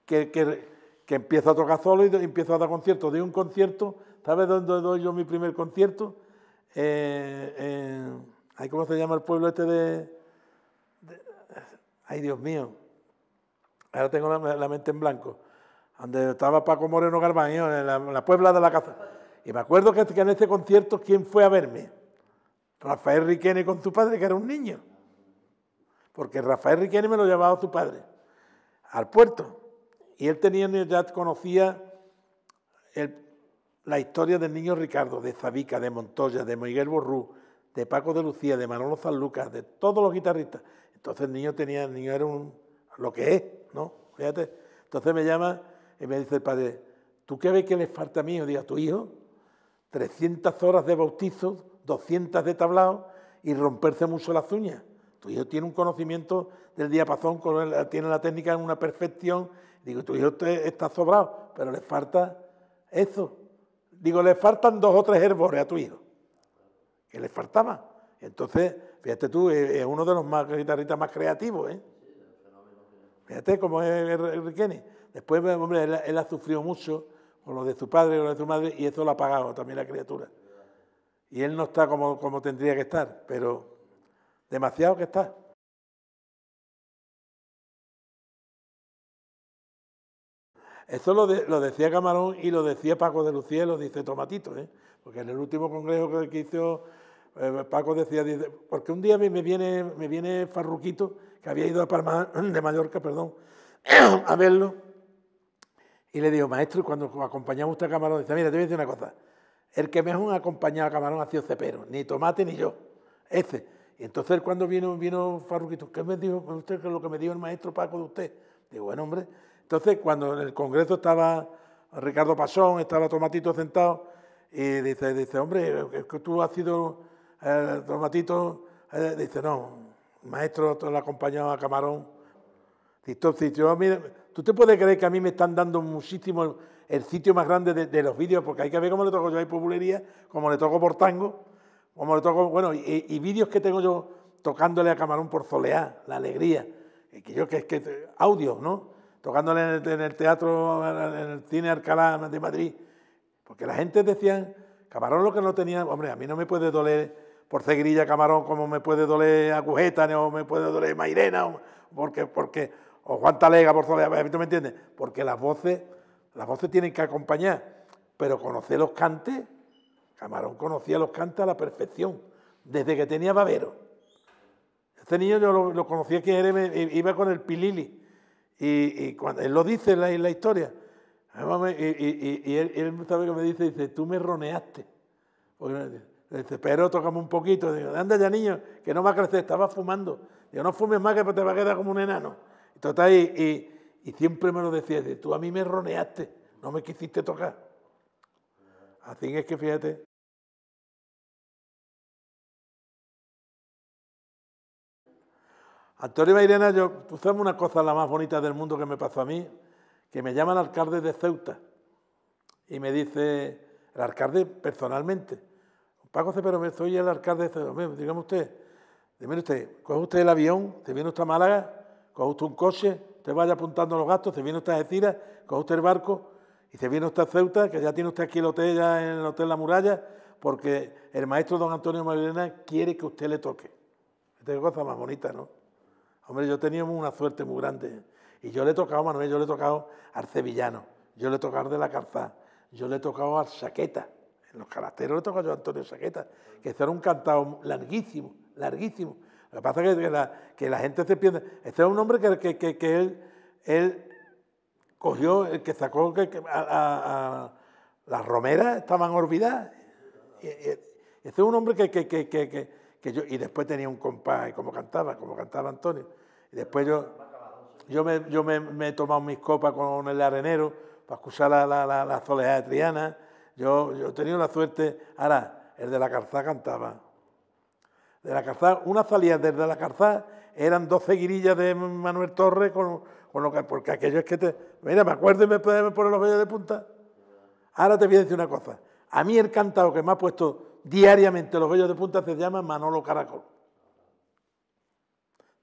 que, que, que empiezo a tocar solo y empiezo a dar conciertos. De un concierto, ¿sabes dónde doy yo mi primer concierto? Eh, eh, ¿cómo se llama el pueblo este de, ay Dios mío, ahora tengo la, mente en blanco, donde estaba Paco Moreno Garbaño, en la, Puebla de la Casa. Y me acuerdo que, en este concierto, ¿quién fue a verme? Rafael Riqueni con su padre, que era un niño. Porque Rafael Riqueni me lo llevaba su padre al puerto. Y él tenía, ya conocía el, la historia del niño Ricardo, de Zabica, de Montoya, de Miguel Borrú, de Paco de Lucía, de Manolo Lucas, de todos los guitarristas. Entonces el niño tenía, niño era un lo que es, ¿no? Fíjate. Entonces me llama y me dice el padre, ¿tú qué ves que le falta a mí? digo, a tu hijo, 300 horas de bautizo, 200 de tablao y romperse mucho las uñas. Tu hijo tiene un conocimiento del diapasón, tiene la técnica en una perfección. Digo, tu hijo está sobrado, pero le falta eso. Digo, le faltan dos o tres herbores a tu hijo. Que le faltaba. Entonces, fíjate tú, eh, es uno de los más guitarristas más creativos, ¿eh? Fíjate cómo es Riqueni. Después, pues, hombre, él, ha sufrido mucho con lo de su padre, con lo de su madre, y eso lo ha pagado también la criatura. Y él no está como, como tendría que estar, pero demasiado que está. Eso lo, decía Camarón y lo decía Paco de Lucía lo dice Tomatito, ¿eh? porque en el último congreso que, hizo eh, Paco decía, porque un día me, viene, me viene Farruquito, que había ido a Palma de Mallorca, perdón, [CLEARS THROAT] a verlo, y le digo, maestro, cuando acompañamos usted a Camarón, dice, mira, te voy a decir una cosa, el que mejor acompañado a Camarón ha sido Cepero, ni Tomate ni yo, ese. Y entonces cuando vino, vino Farruquito, ¿qué me dijo usted, que es lo que me dijo el maestro Paco de usted? Digo, bueno, hombre, entonces, cuando en el Congreso estaba Ricardo Pasón, estaba Tomatito sentado, y dice, dice hombre, es que tú has sido eh, Tomatito. Eh, dice, no, maestro, lo acompañado a Camarón. dice, yo, mira, tú te puedes creer que a mí me están dando muchísimo el, sitio más grande de, los vídeos, porque hay que ver cómo le toco yo a Populería, cómo le toco por tango, cómo le toco, bueno, y, vídeos que tengo yo tocándole a Camarón por soleá, la alegría, que yo que es que audio, ¿no? tocándole en el, teatro, en el cine Alcalá de Madrid, porque la gente decía, Camarón lo que no tenía, hombre, a mí no me puede doler por cegrilla Camarón como me puede doler Agujeta, o me puede doler Mairena, porque, porque, o Juan Talega, por ¿tú me entiendes? Porque las voces, las voces tienen que acompañar, pero conocer los cantes, Camarón conocía los cantes a la perfección, desde que tenía Babero. Este niño yo lo, conocía que iba con el pilili, y, cuando él lo dice en la, historia, y, él, sabe que me dice, dice, tú me roneaste. Le dice, pero tocamos un poquito. Digo, anda ya niño, que no va a crecer, estaba fumando. Digo, no fumes más que te va a quedar como un enano. Y, y, siempre me lo decía, dice, tú a mí me roneaste, no me quisiste tocar. Así es que fíjate, Antonio Mairena, yo, tú una cosa la más bonita del mundo que me pasó a mí, que me llama el alcalde de Ceuta y me dice, el alcalde personalmente, Paco me soy el alcalde de Ceuta, dígame usted, usted, coge usted el avión, se viene usted a Málaga, coge usted un coche, usted vaya apuntando los gastos, se viene usted a Geciras, coge usted el barco y se viene usted a Ceuta, que ya tiene usted aquí el hotel, ya en el Hotel La Muralla, porque el maestro don Antonio Mairena quiere que usted le toque. Esta es cosa más bonita, ¿no? Hombre, yo he una suerte muy grande. Y yo le he tocado, Manuel, yo le he tocado al Sevillano, yo le he tocado de la Calzá, yo le he tocado al Saqueta. En los caracteres le he tocado yo a Antonio Saqueta, que este era un cantado larguísimo, larguísimo. Lo que pasa es que la, gente se pierde. Este es un hombre que, él, cogió, el que sacó a, las romeras estaban olvidadas. Este es un hombre que, que yo, y después tenía un compás, y como cantaba, como cantaba Antonio. Y después yo, yo, me, yo me, he tomado mis copas con el arenero para escuchar la, la, la, de Triana. Yo, yo he tenido la suerte. Ahora, el de la Carzá cantaba. De la carza una salida desde la Carzá eran 12 guirillas de Manuel Torres, con, con lo porque aquello es que te. Mira, me acuerdo me, me poner los vellos de punta. Ahora te voy a decir una cosa. A mí el cantado que me ha puesto diariamente los vellos de punta se llama Manolo Caracol.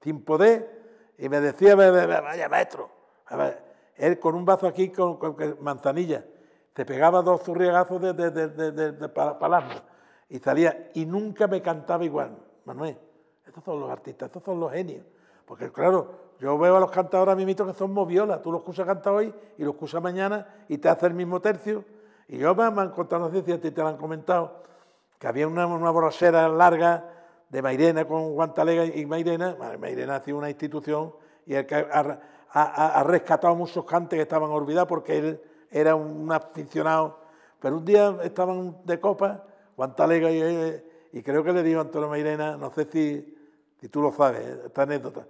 Sin poder, y me decía, vaya maestro, él con un vaso aquí con, manzanilla, te pegaba dos zurriagazos de, de, palabras y salía, y nunca me cantaba igual, Manuel. Estos son los artistas, estos son los genios. Porque claro, yo veo a los cantadores a mí que son moviolas. Tú los escuchas cantar hoy y los escuchas mañana y te hace el mismo tercio. Y yo me han contado, no ciencia y te lo han comentado, que había una, una larga de Mairena con Guantalega y Mairena. Mairena ha sido una institución y el ha, rescatado muchos cantes que estaban olvidados porque él era un aficionado. Pero un día estaban de copa, Guantalega y, eh, y creo que le dijo a Antonio Mairena, no sé si, si tú lo sabes, eh, esta anécdota,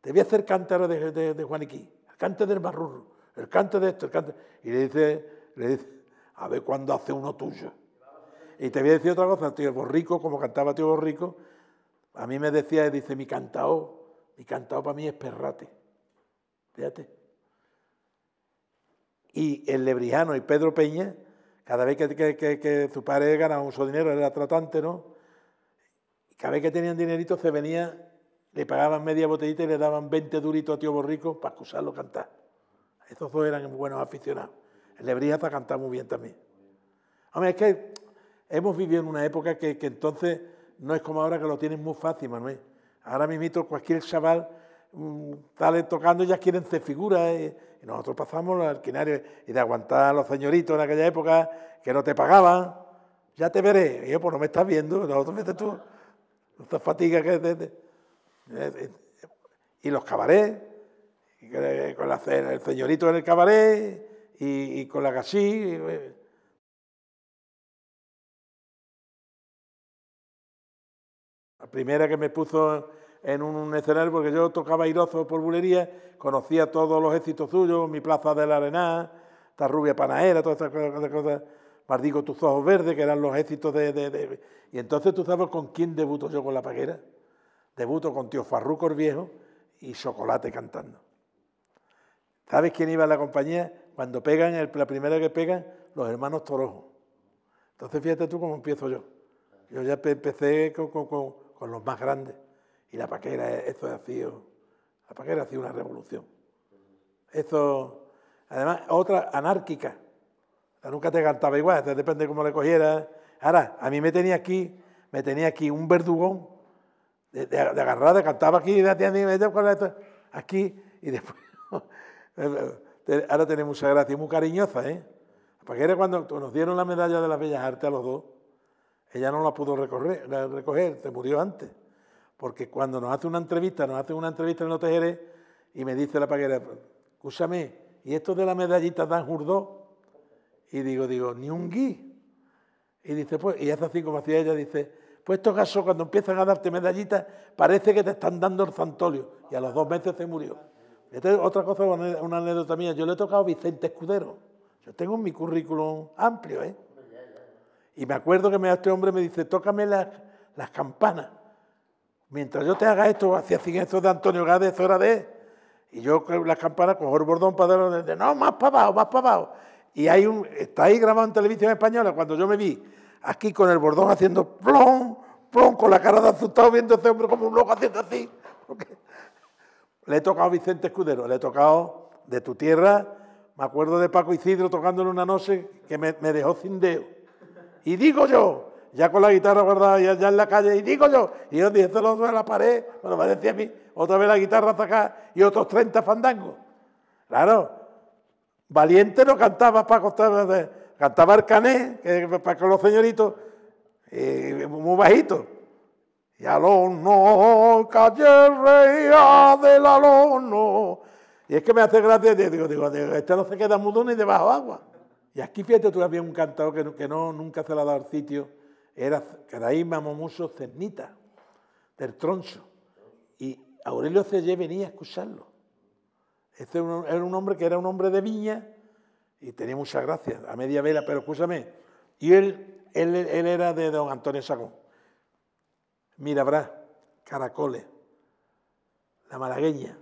te voy a hacer cántaro de, de, de Juaniquí, el cante del Marrurro, el cante de esto, el cante... Y le dice, le dice, a ver cuándo hace uno tuyo. Y te voy a decir otra cosa, Tío Borrico, como cantaba Tío Borrico, a mí me decía, dice, mi cantao, mi cantao para mí es perrate. Fíjate. Y el Lebrijano y Pedro Peña, cada vez que, que, que, su padre ganaba su dinero, era tratante, ¿no? cada vez que tenían dinerito se venía, le pagaban media botellita y le daban 20 duritos a Tío Borrico para acusarlo a cantar. Esos dos eran buenos aficionados. El lebrijano ha cantaba muy bien también. Hombre, es que hemos vivido en una época que, entonces no es como ahora que lo tienen muy fácil, Manuel. Ahora mismo cualquier chaval mm, sale tocando y ya quieren ser figuras. ¿eh? Y, nosotros pasamos al quinario y de aguantar a los señoritos en aquella época que no te pagaban. Ya te veré. Y yo, pues no me estás viendo, nosotros metes tú. Esta fatiga que... Eh, eh. Y los cabarets, con la, el señorito en el cabaret y, y con la gasí. primera que me puso en un escenario, porque yo tocaba Irozo por bulería, conocía todos los éxitos suyos, mi Plaza de la Arena, esta rubia panaera, todas esas cosas, Mardigo, tus ojos verdes, que eran los éxitos de, Y entonces tú sabes con quién debuto yo con la paquera. Debuto con tío Farruco el Viejo y Chocolate cantando. ¿Sabes quién iba a la compañía? Cuando pegan, la primera que pegan, los hermanos Torojo. Entonces fíjate tú cómo empiezo yo. Yo ya empecé con con los más grandes. Y la paquera, esto ha sido, la paquera ha sido una revolución. Esto, además, otra anárquica. La nunca te cantaba igual, depende de cómo le cogieras. Ahora, a mí me tenía aquí, me tenía aquí un verdugón de, agarrada, cantaba aquí, de, aquí, y después. [LAUGHS] ahora tenemos mucha gracia, muy cariñosa, ¿eh? ...la paquera cuando nos dieron la medalla de las Bellas Artes a los dos, ella no la pudo recoger, se murió antes. Porque cuando nos hace una entrevista, nos hace una entrevista en los tejeres y me dice la paguera, escúchame, ¿y esto de la medallita Dan Jurdó? Y digo, digo, ni un gui. Y dice, pues, y hace así como hacía ella, dice, pues estos casos cuando empiezan a darte medallitas, parece que te están dando el santolio. Y a los dos meses se murió. Esta otra cosa, una anécdota mía. Yo le he tocado a Vicente Escudero. Yo tengo mi currículum amplio, ¿eh? Y me acuerdo que me, este hombre me dice, tócame las, las campanas. Mientras yo te haga esto, hacía sin esto de Antonio Gades, hora de... Y yo las campanas cojo el bordón para darle, no, más para abajo, más para Y hay un, está ahí grabado en televisión española, cuando yo me vi aquí con el bordón haciendo plom, plom, con la cara de asustado viendo a ese hombre como un loco haciendo así. Le he tocado a Vicente Escudero, le he tocado de tu tierra, me acuerdo de Paco Isidro tocándole una noche que me, me dejó sin dedo y digo yo, ya con la guitarra guardada ya, en la calle, y digo yo, y yo dije, lo otro la pared, bueno, me decía a mí, otra vez la guitarra hasta acá, y otros 30 fandangos. Claro, Valiente no cantaba para acostarme, eh, cantaba el cané, que para los señoritos, muy bajito. Y alono, calle reía del alono. Y es que me hace gracia, digo, digo, digo, este no se queda mudo ni debajo agua. Y aquí fíjate tú había un cantador que, no, nunca se le ha dado el sitio, era Caraí Mamomuso Cernita, del Troncho. Y Aurelio Cellé venía a escucharlo. Este era un hombre que era un hombre de viña y tenía mucha gracia, a media vela, pero escúchame. Y él, él, era de don Antonio mira habrá Caracoles, la malagueña.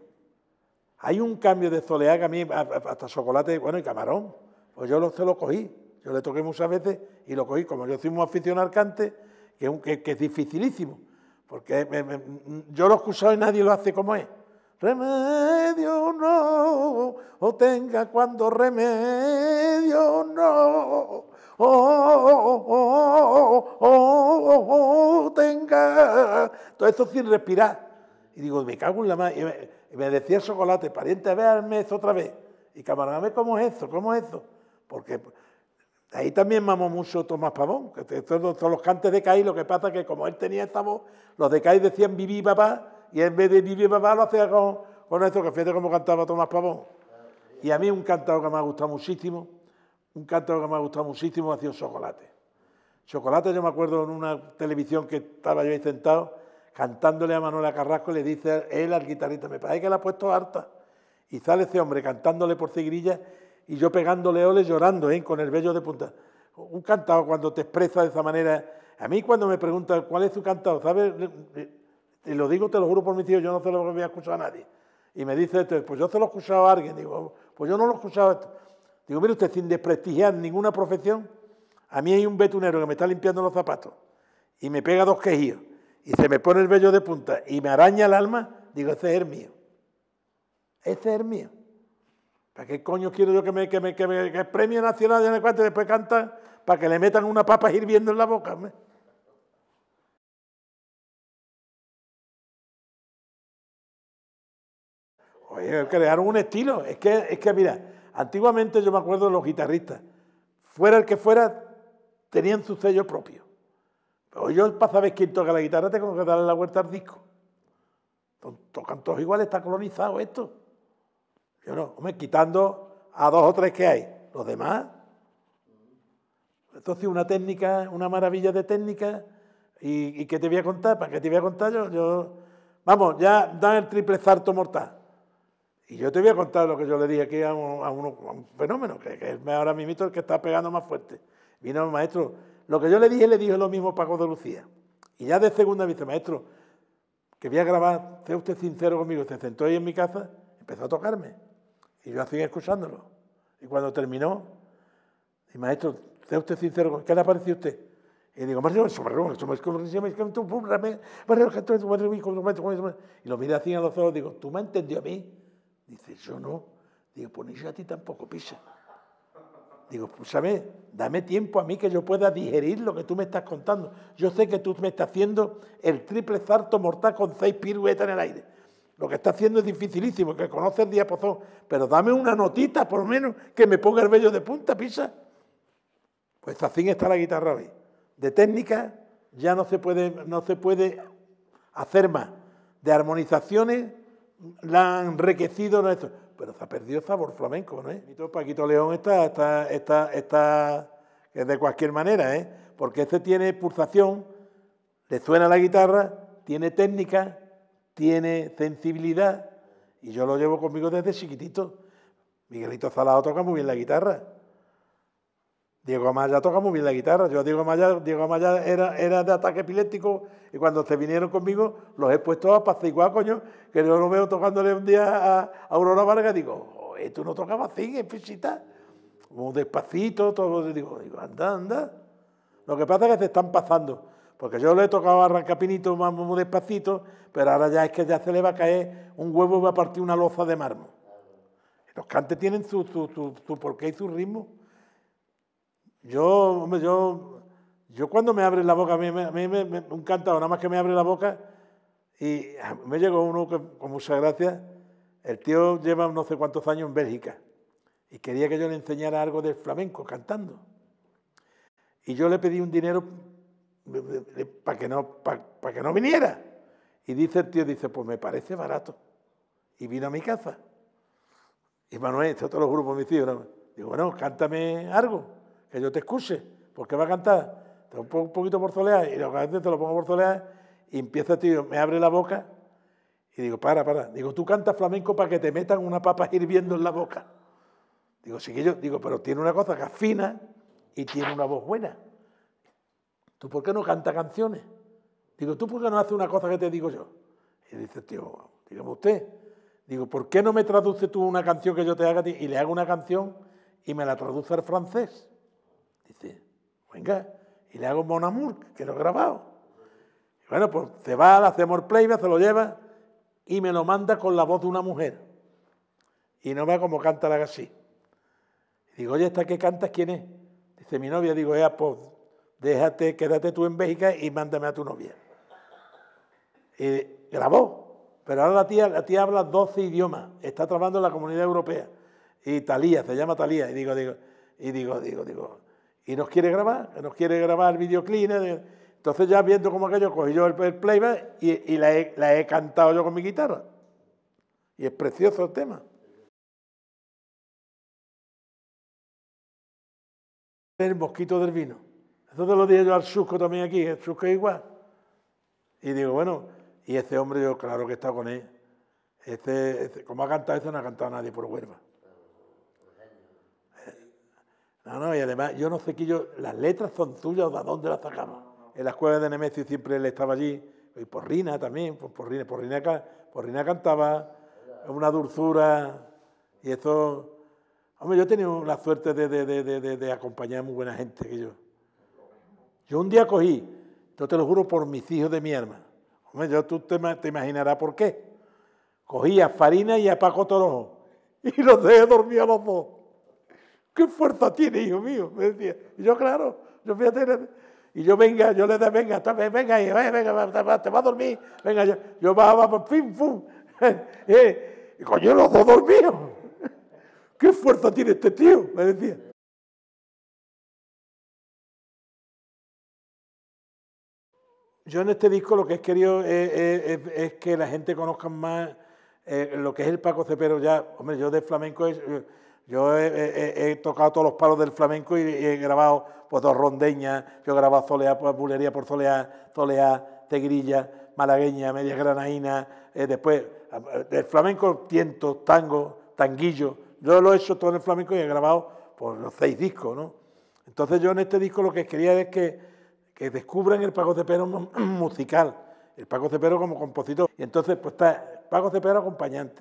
Hay un cambio de Zoleaga, a hasta chocolate, bueno, y camarón. Pues yo lo, se lo cogí, yo le toqué muchas veces y lo cogí, como yo soy un aficionado al cante, que, es dificilísimo, porque yo lo he escuchado y nadie lo hace como es. Remedio no, o tenga cuando remedio no, tenga. Todo esto sin respirar. Y digo, me cago en la mano. Y me, decía el chocolate, pariente, verme eso otra vez. Y camarada, ¿cómo es eso? ¿Cómo es eso? porque ahí también mamó mucho Tomás Pavón, que todos, los cantes de Caí, lo que pasa es que como él tenía esta voz, los de Caí decían viví papá, y en vez de viví papá lo hacía con, con que fíjate cómo cantaba Tomás Pavón. Y a mí un cantado que me ha gustado muchísimo, un cantado que me ha gustado muchísimo ha sido Chocolate. Chocolate, yo me acuerdo en una televisión que estaba yo ahí sentado, cantándole a Manuela Carrasco, le dice él al guitarrista, me parece que la ha puesto harta. Y sale ese hombre cantándole por cigrilla y yo pegándole ole llorando, ¿eh? con el vello de punta. Un cantado cuando te expresa de esa manera. A mí cuando me pregunta cuál es su cantado, ¿sabes? Y lo digo, te lo juro por mi tío, yo no se lo voy a escuchar a nadie. Y me dice esto, pues yo se lo he escuchado a alguien. Digo, pues yo no lo he escuchado a esto. Digo, mire usted, sin desprestigiar ninguna profesión, a mí hay un betunero que me está limpiando los zapatos y me pega dos quejillos y se me pone el vello de punta y me araña el alma, digo, ese es el mío. Ese es el mío. ¿Para qué coño quiero yo que me, que nacional en el cuarto y después canta para que le metan una papa hirviendo en la boca? Oye, crearon un estilo. Es que, es que, mira, antiguamente yo me acuerdo de los guitarristas. Fuera el que fuera, tenían su sello propio. Pero yo, para saber quién toca la guitarra, tengo que darle la vuelta al disco. Tocan todos iguales, está colonizado esto. Yo no, quitando a dos o tres que hay, los demás. Entonces, una técnica, una maravilla de técnica. ¿Y, que qué te voy a contar? ¿Para qué te voy a contar yo? yo vamos, ya dan el triple zarto mortal. Y yo te voy a contar lo que yo le dije aquí a un, fenómeno, que, es ahora mismo el que está pegando más fuerte. Vino el maestro, lo que yo le dije, le dije lo mismo Paco de Lucía. Y ya de segunda me dice, maestro, que voy a grabar, sea usted sincero conmigo. Se sentó ahí en mi casa, empezó a tocarme. Y yo hacía excusándolo. Y cuando terminó, y maestro, sea usted sincero, ¿qué le parecido a usted? Y digo, me maestro, y lo miré así a los ojos, digo, ¿tú me entendió a mí? Dice, yo no. Digo, pues ni yo a ti tampoco, pisa. Digo, pues sabes, dame tiempo a mí que yo pueda digerir lo que tú me estás contando. Yo sé que tú me estás haciendo el triple zarto mortal con seis piruetas en el aire. Lo que está haciendo es dificilísimo, que conoce el diapozón, pero dame una notita por lo menos que me ponga el vello de punta, pisa. Pues así está la guitarra hoy. De técnica ya no se puede, no se puede hacer más. De armonizaciones la han enriquecido, esto. pero se ha perdido sabor flamenco, ¿no eh? Y todo Paquito León está, está, está, está de cualquier manera, ¿eh? porque este tiene pulsación, le suena la guitarra, tiene técnica, tiene sensibilidad, y yo lo llevo conmigo desde chiquitito. Miguelito Zalado toca muy bien la guitarra. Diego Amaya toca muy bien la guitarra. Yo Diego Amaya, Diego Amaya era, de ataque epiléptico y cuando se vinieron conmigo los he puesto a con coño, que yo lo veo tocándole un día a, Aurora Vargas digo, tú no tocabas así, es visita. Como despacito, todo. Digo, digo, anda, anda. Lo que pasa es que se están pasando. Porque yo le he tocado arrancapinito más muy despacito, pero ahora ya es que ya se le va a caer un huevo y va a partir una loza de mármol. Los cantes tienen su, su, porqué y su ritmo. Yo, hombre, yo, yo cuando me abre la boca, a mí, un cantador nada más que me abre la boca, y me llegó uno que, con mucha gracia... el tío lleva no sé cuántos años en Bélgica y quería que yo le enseñara algo del flamenco cantando. Y yo le pedí un dinero para que, no, para, que no viniera. Y dice el tío, dice, pues me parece barato. Y vino a mi casa. Y Manuel, está todos los grupos mis tíos. Digo, bueno, cántame algo, que yo te escuche. porque va a cantar? Te pongo un poquito por Y lo te lo pongo por Y empieza el tío, me abre la boca. Y digo, para, para. Digo, tú cantas flamenco para que te metan una papa hirviendo en la boca. Digo, sí que yo, digo, pero tiene una cosa que afina y tiene una voz buena. ¿Tú por qué no canta canciones? Digo, ¿tú por qué no haces una cosa que te digo yo? Y dice, tío, dígame usted. Digo, ¿por qué no me traduce tú una canción que yo te haga Y le hago una canción y me la traduce al francés. Dice, venga, y le hago Mon Amour, que lo he grabado. Y bueno, pues se va, le hacemos el se lo lleva y me lo manda con la voz de una mujer. Y no vea como canta la así. Y digo, oye, ¿esta que cantas quién es? Dice, mi novia. Digo, ella, pues déjate, quédate tú en México y mándame a tu novia. ...y grabó, pero ahora la tía, la tía habla 12 idiomas, está trabajando en la comunidad europea. Y Talía, se llama Talía, y digo, digo, y digo, digo, digo, y nos quiere grabar, nos quiere grabar videoclip... Entonces ya viendo como aquello, cogí yo el, playback y, la, he, la he cantado yo con mi guitarra. Y es precioso el tema. El mosquito del vino. Entonces los días yo al Chusco también aquí, el Chusco es igual. Y digo, bueno, y ese hombre, yo claro que está con él. Este, este como ha cantado ese? no ha cantado nadie por Huelva. Eh, no, no, y además, yo no sé que yo, las letras son tuyas o de dónde las sacamos. En la escuela de Nemesio siempre él estaba allí, y Rina también, por pues Porrina, por Rina cantaba, una dulzura, y eso. Hombre, yo he tenido la suerte de, de, de, de acompañar a muy buena gente que yo. Yo un día cogí, yo te lo juro por mis hijos de mi hermana, hombre, tú te, imaginarás por qué. Cogí a Farina y a Paco Torojo [LAUGHS] y los dejé dormir a los dos. ¿Qué fuerza tiene, hijo mío? Me decía. Y yo, claro, yo a tener, y yo venga, yo le decía, venga, venga, eh, venga, venga, te vas a dormir, venga, yo, yo bajaba por pues, fin, pum. [LAUGHS] Eh, y coño, los dos dormidos. [LAUGHS] ¿Qué fuerza tiene este tío? Me decía. yo en este disco lo que he querido eh, eh, es, que la gente conozca más eh, lo que es el Paco Cepero. Ya, hombre, yo de flamenco yo he, tocado todos los palos del flamenco y, he grabado pues, dos rondeñas, yo he grabado pues, bulería por soleá, tegrilla, malagueña, media granaína, después el flamenco, tiento, tango, tanguillo. Yo lo he hecho todo en el flamenco y he grabado pues, los seis discos, ¿no? Entonces yo en este disco lo que quería es que que descubran el Paco Cepero [CLEARS THROAT] musical, el Paco Cepero como compositor. Y entonces, pues está el Paco Cepero acompañante,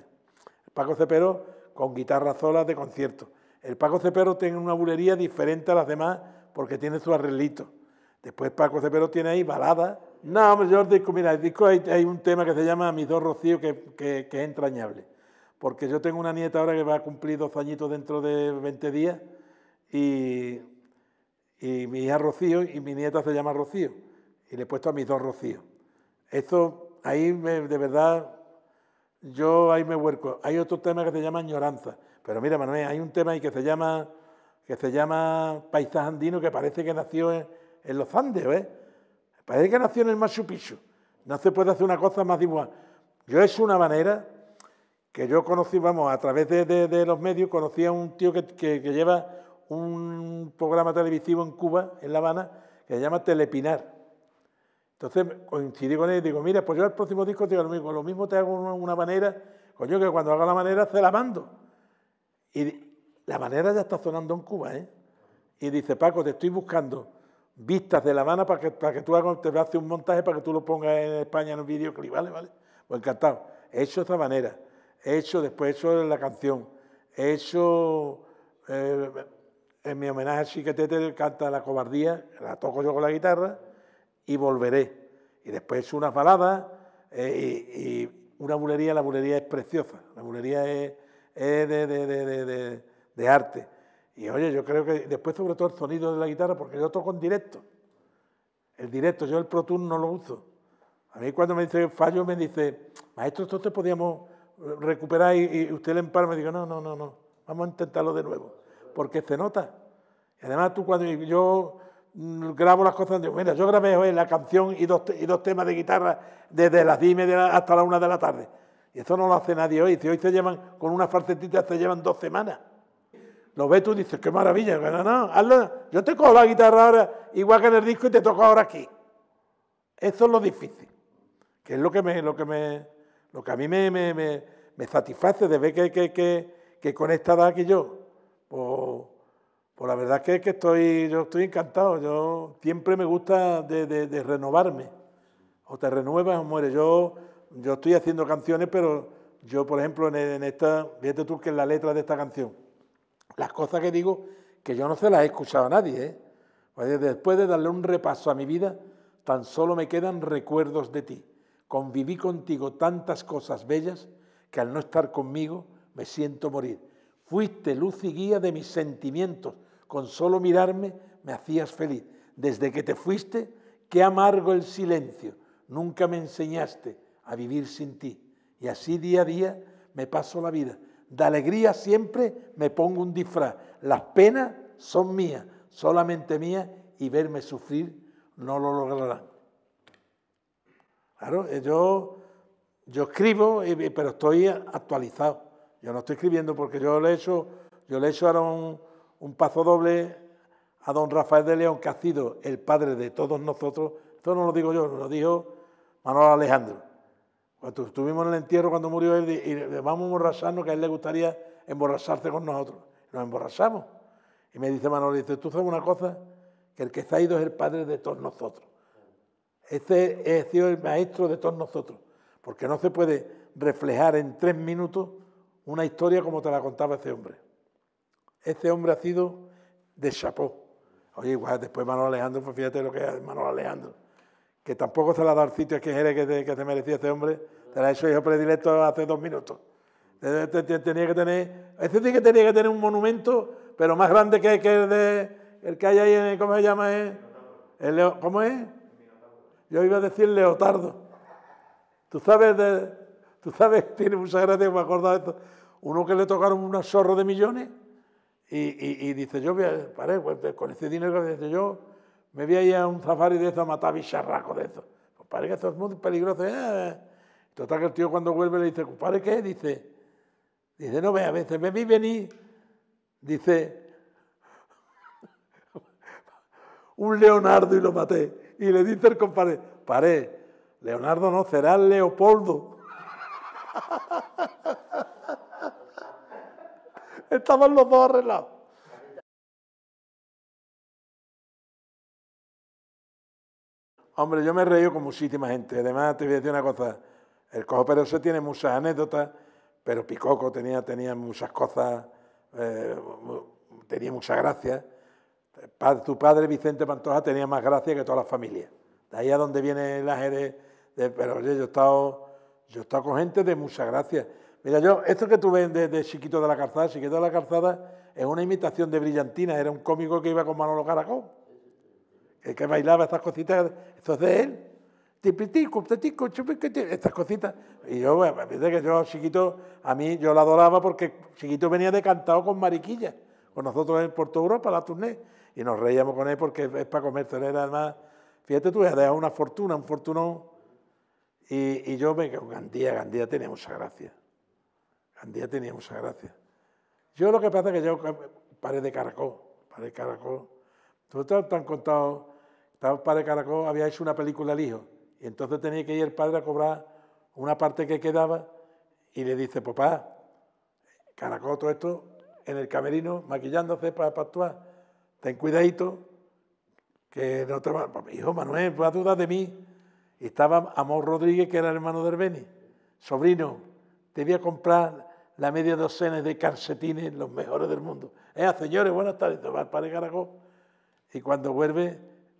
el Paco Cepero con guitarra sola de concierto. El Paco Cepero tiene una bulería diferente a las demás porque tiene su arreglito. Después Paco Cepero tiene ahí baladas. No, hombre, yo el disco, mira, el disco hay, un tema que se llama Mis dos rocíos que, es entrañable. Porque yo tengo una nieta ahora que va a cumplir dos añitos dentro de 20 días y y mi hija Rocío y mi nieta se llama Rocío. Y le he puesto a mis dos Rocío. Esto, ahí de verdad, yo ahí me huerco. Hay otro tema que se llama añoranza. Pero mira, Manuel, hay un tema ahí que se llama, que se llama paisaje andino que parece que nació en, los Andes, ¿eh? Parece que nació en el Machu Picchu. No se puede hacer una cosa más igual. Yo es una manera que yo conocí, vamos, a través de, los medios, conocí a un tío que, que lleva un programa televisivo en Cuba, en La Habana, que se llama Telepinar. Entonces coincidí con él y digo, mira, pues yo el próximo disco te digo lo mismo, lo mismo te hago una, una manera, coño, que cuando haga la manera se la mando. Y la manera ya está sonando en Cuba, ¿eh? Y dice, Paco, te estoy buscando vistas de La Habana para que, para que tú hagas, te hagas un montaje para que tú lo pongas en España en un videoclip, ¿vale? ¿Vale? Pues encantado. He hecho esa manera, he hecho, después he hecho la canción, he hecho... Eh, en mi homenaje a Chiquetete canta La cobardía, la toco yo con la guitarra, y volveré. Y después una baladas eh, y, una bulería, la bulería es preciosa, la bulería es, de, arte. Y oye, yo creo que después sobre todo el sonido de la guitarra, porque yo toco en directo. El directo, yo el Pro Tour no lo uso. A mí cuando me dice fallo, me dice, maestro, esto te podíamos eh, recuperar y, usted le empalma. Me digo, no, no, no, no, vamos a intentarlo de nuevo porque se nota. además tú cuando yo grabo las cosas, digo, mira, yo grabé hoy la canción y dos, y dos temas de guitarra desde las 10 y media hasta las 1 de la tarde. Y eso no lo hace nadie hoy. Si hoy se llevan, con una falsetita se llevan dos semanas. Lo ves tú y dices, qué maravilla. no, Yo te cojo la guitarra ahora, igual que en el disco, y te toco ahora aquí. Eso es lo difícil. Que es lo que, me, lo que, me, lo que a mí me, me, satisface de ver que, que, que, que conectada aquí yo. Pues, pues, la verdad que, es que estoy, yo estoy encantado. Yo siempre me gusta de, renovarme. O te renuevas o mueres. Yo, yo estoy haciendo canciones, pero yo, por ejemplo, en, esta, fíjate tú que en la letra de esta canción, las cosas que digo, que yo no se las he escuchado a nadie. ¿eh? Pues después de darle un repaso a mi vida, tan solo me quedan recuerdos de ti. Conviví contigo tantas cosas bellas que al no estar conmigo me siento morir. Fuiste luz y guía de mis sentimientos. Con solo mirarme me hacías feliz. Desde que te fuiste, qué amargo el silencio. Nunca me enseñaste a vivir sin ti. Y así día a día me paso la vida. De alegría siempre me pongo un disfraz. Las penas son mías, solamente mías, y verme sufrir no lo lograrán. Claro, eh, yo, yo escribo, eh, pero estoy actualizado. Yo no estoy escribiendo porque yo le he hecho, yo le he hecho ahora un, paso doble a don Rafael de León, que ha sido el padre de todos nosotros. Esto no lo digo yo, lo dijo Manuel Alejandro. Cuando pues estuvimos en el entierro, cuando murió él, y le vamos a emborracharnos, que a él le gustaría emborracharse con nosotros. Nos emborrachamos. Y me dice Manuel, dice, tú sabes una cosa, que el que está ha ido es el padre de todos nosotros. Este ha sido el maestro de todos nosotros, porque no se puede reflejar en tres minutos una historia como te la contaba ese hombre. Ese hombre ha sido de chapó. Oye, igual después Manuel Alejandro, pues fíjate lo que es Manuel Alejandro, que tampoco se le ha dado el sitio que que te, que te merecía ese hombre, te la ha hecho hijo predilecto hace dos minutos. Tenía que tener, ese sí que tenía que tener un monumento, pero más grande que, el, que hay ahí, en, ¿cómo se llama? ¿Cómo es? Yo iba a decir Leotardo. Tú sabes, de, tú sabes, [LAUGHS] tiene mucha gracia, me acordaba de esto uno que le tocaron un zorros de millones y, dice, yo pues, con este dinero yo me voy a ir a un safari de eso a matar bicharracos de eso. Pues que eso es muy peligroso. Eh. Total que el tío cuando vuelve le dice, pare qué? Dice, dice, no ve a veces me vi venir, dice, [LAUGHS] un Leonardo y lo maté. Y le dice el compadre, pare, Leonardo no, será Leopoldo. [LAUGHS] Estaban los dos arreglados. Hombre, yo me he reído con muchísima gente. Además, te voy a decir una cosa. El cojo se tiene muchas anécdotas, pero Picoco tenía, tenía muchas cosas, eh, tenía mucha gracia. Tu padre, Vicente Pantoja, tenía más gracia que toda la familia. De ahí a donde viene el ajedrez. pero oye, yo he estado, yo he estado con gente de mucha gracia. Mira, yo, esto que tú ves de, Chiquito de la Calzada, Chiquito de la Calzada es una imitación de Brillantina, era un cómico que iba con Manolo Caracol, el que bailaba estas cositas, esto es de él. Tipitico, estas cositas. Y yo, desde pues, que yo, Chiquito, a mí yo la adoraba porque Chiquito venía de cantado con Mariquilla, con nosotros en Puerto Europa, la turné, y nos reíamos con él porque es para comer, era además, fíjate tú, era una fortuna, un fortunón. Y, yo me, Gandía, Gandía tenía mucha gracia. Andía tenía mucha gracia. Yo lo que pasa es que yo paré de Caracol, paré de Caracol. Tú te, han contado, estaba padre Caracol, había hecho una película al hijo, y entonces tenía que ir el padre a cobrar una parte que quedaba, y le dice, papá, Caracol, todo esto, en el camerino, maquillándose para, actuar, ten cuidadito, que no te va, pues, hijo Manuel, va a dudar de mí. Y estaba Amor Rodríguez, que era el hermano del Beni. sobrino, te voy a comprar la media docena de calcetines, los mejores del mundo. Eh, señores, buenas tardes, tomar para Y cuando vuelve,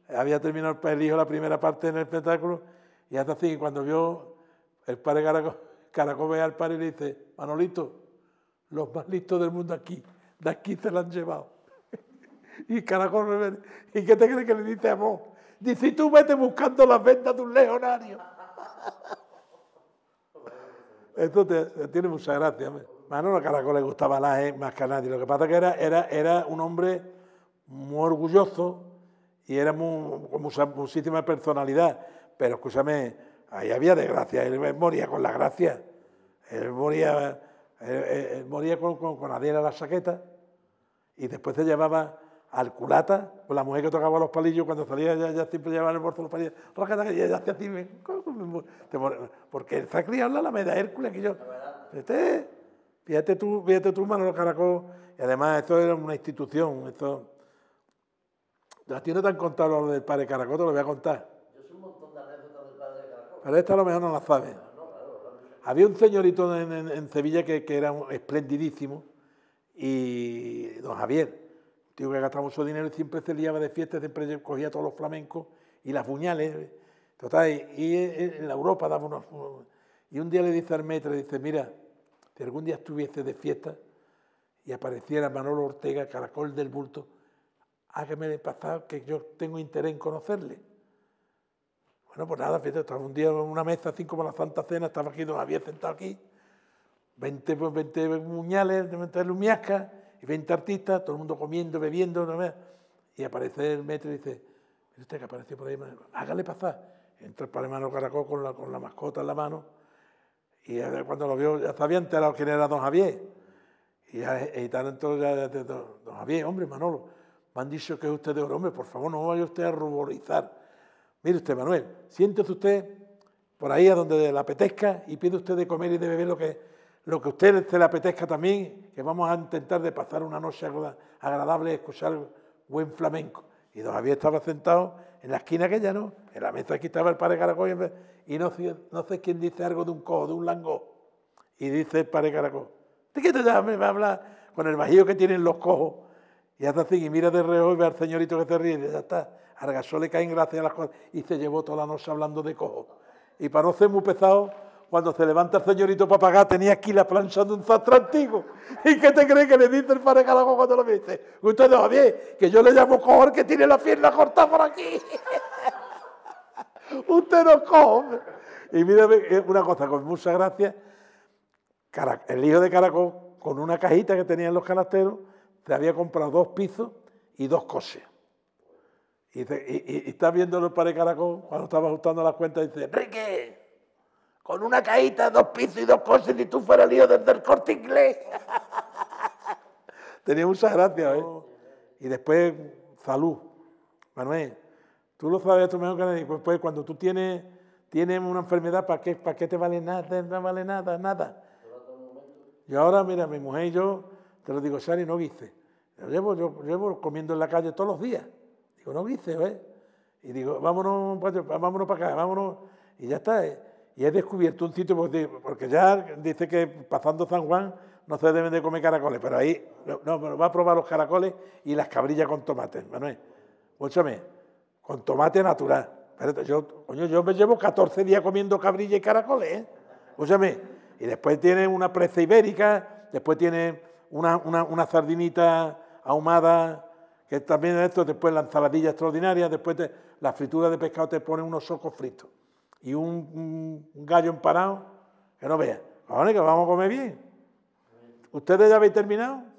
había terminado el hijo la primera parte del el espectáculo, y hasta así, cuando vio el padre Caracol, ve al padre y le dice, Manolito, los más listos del mundo aquí, de aquí se lo han llevado. [LAUGHS] y Caracol, ¿y qué te crees que le dice a vos? Dice, tú vete buscando las ventas de un leonario. [LAUGHS] Esto tiene mucha gracia. a Manolo Caracol le gustaba la e más que a nadie. Lo que pasa que era, era, era un hombre muy orgulloso y era muy, con muchísima personalidad. Pero escúchame, ahí había desgracia. Él moría con la gracia. Él moría, moría con, con, con la, de la saqueta y después se llevaba al culata, ...con pues la mujer que tocaba los palillos cuando salía, ya, siempre llevaba el bolso los palillos, porque el criada la la media Hércules, que yo, fíjate tú, fíjate tú, los Caracol, y además esto era una institución, esto, a ti no te han contado lo del padre Caracol, te lo voy a contar. Yo soy un montón de anécdotas del padre Caracol. Pero esta a lo mejor no la sabes. Había un señorito en, Sevilla que, que era esplendidísimo, y don Javier, yo que gastaba mucho dinero y siempre se liaba de fiestas, siempre cogía todos los flamencos y las puñales. ¿eh? y eh, eh, en la Europa daba unos... Y un día le dice al metro dice, mira, si algún día estuviese de fiesta y apareciera Manolo Ortega, caracol del bulto, hágame pasar que yo tengo interés en conocerle. Bueno, pues nada, fíjate, estaba un día en una mesa, así como la Santa Cena, estaba aquí, don había sentado aquí, 20, pues, 20 muñales, 20 lumiascas, y 20 artistas, todo el mundo comiendo, bebiendo, ¿no? y aparece el metro y dice, usted que apareció por ahí, hágale pasar. Entra el hermano Caracol con la, mascota en la mano y cuando lo vio ya sabía quién era don Javier. Y ya ya, don, Javier, hombre, Manolo, me han dicho que es usted de oro, hombre, por favor, no vaya usted a ruborizar. Mire usted, Manuel, siéntese usted por ahí a donde le apetezca y pide usted de comer y de beber lo que, lo que usted le apetezca también que vamos a intentar de pasar una noche agradable y escuchar buen flamenco. Y don Javier estaba sentado en la esquina aquella, ¿no? En la mesa aquí estaba el padre Caracol y no, no sé quién dice algo de un cojo, de un langó. Y dice el padre Caracol, ¿de qué te llamas? Me hablar con el majillo que tienen los cojos. Y hace así, y mira de reojo y ve al señorito que se ríe, y ya está, Argasó le caen gracias a las cosas. Y se llevó toda la noche hablando de cojo. Y para no ser muy pesado, cuando se levanta el señorito papagá, tenía aquí la plancha de un sastre antiguo. ¿Y qué te cree que le dice el padre Caracó cuando lo viste? Usted no, bien, que yo le llamo cojón que tiene la pierna cortada por aquí. [LAUGHS] Usted no come. Y mírame eh, una cosa, con mucha gracia, el hijo de Caracol, con una cajita que tenía en los canasteros, te había comprado dos pisos y dos coches. Y, está viéndolo el padre Caracol, cuando estaba ajustando las cuentas, y dice, ...Rique con una caída, dos pisos y dos cosas, y tú fuera lío desde el corte inglés. [LAUGHS] Tenía mucha gracia, ¿eh? Y después, salud. Manuel, tú lo sabes tú mejor que nadie. Pues, pues cuando tú tienes, una enfermedad, ¿para qué, ¿para qué te vale nada? No vale nada, nada. Y ahora, mira, mi mujer y yo, te lo digo, Sari, no viste. Yo llevo, yo llevo comiendo en la calle todos los días. Digo, no dice, ¿eh? Y digo, vámonos, vámonos para acá, vámonos. Y ya está. ¿eh? y he descubierto un sitio, porque ya dice que pasando San Juan no se deben de comer caracoles, pero ahí no, va a probar los caracoles y las cabrillas con tomate, Manuel. Óchame, con tomate natural. yo, me llevo 14 días comiendo cabrilla y caracoles, ¿eh? Y después tiene una presa ibérica, después tiene una, sardinita ahumada, que también esto, después la ensaladilla extraordinaria, después la fritura de pescado te pone unos socos fritos y un, gallo empanado, que no vea. Ahora que vamos a comer bien. ¿Ustedes ya habéis terminado?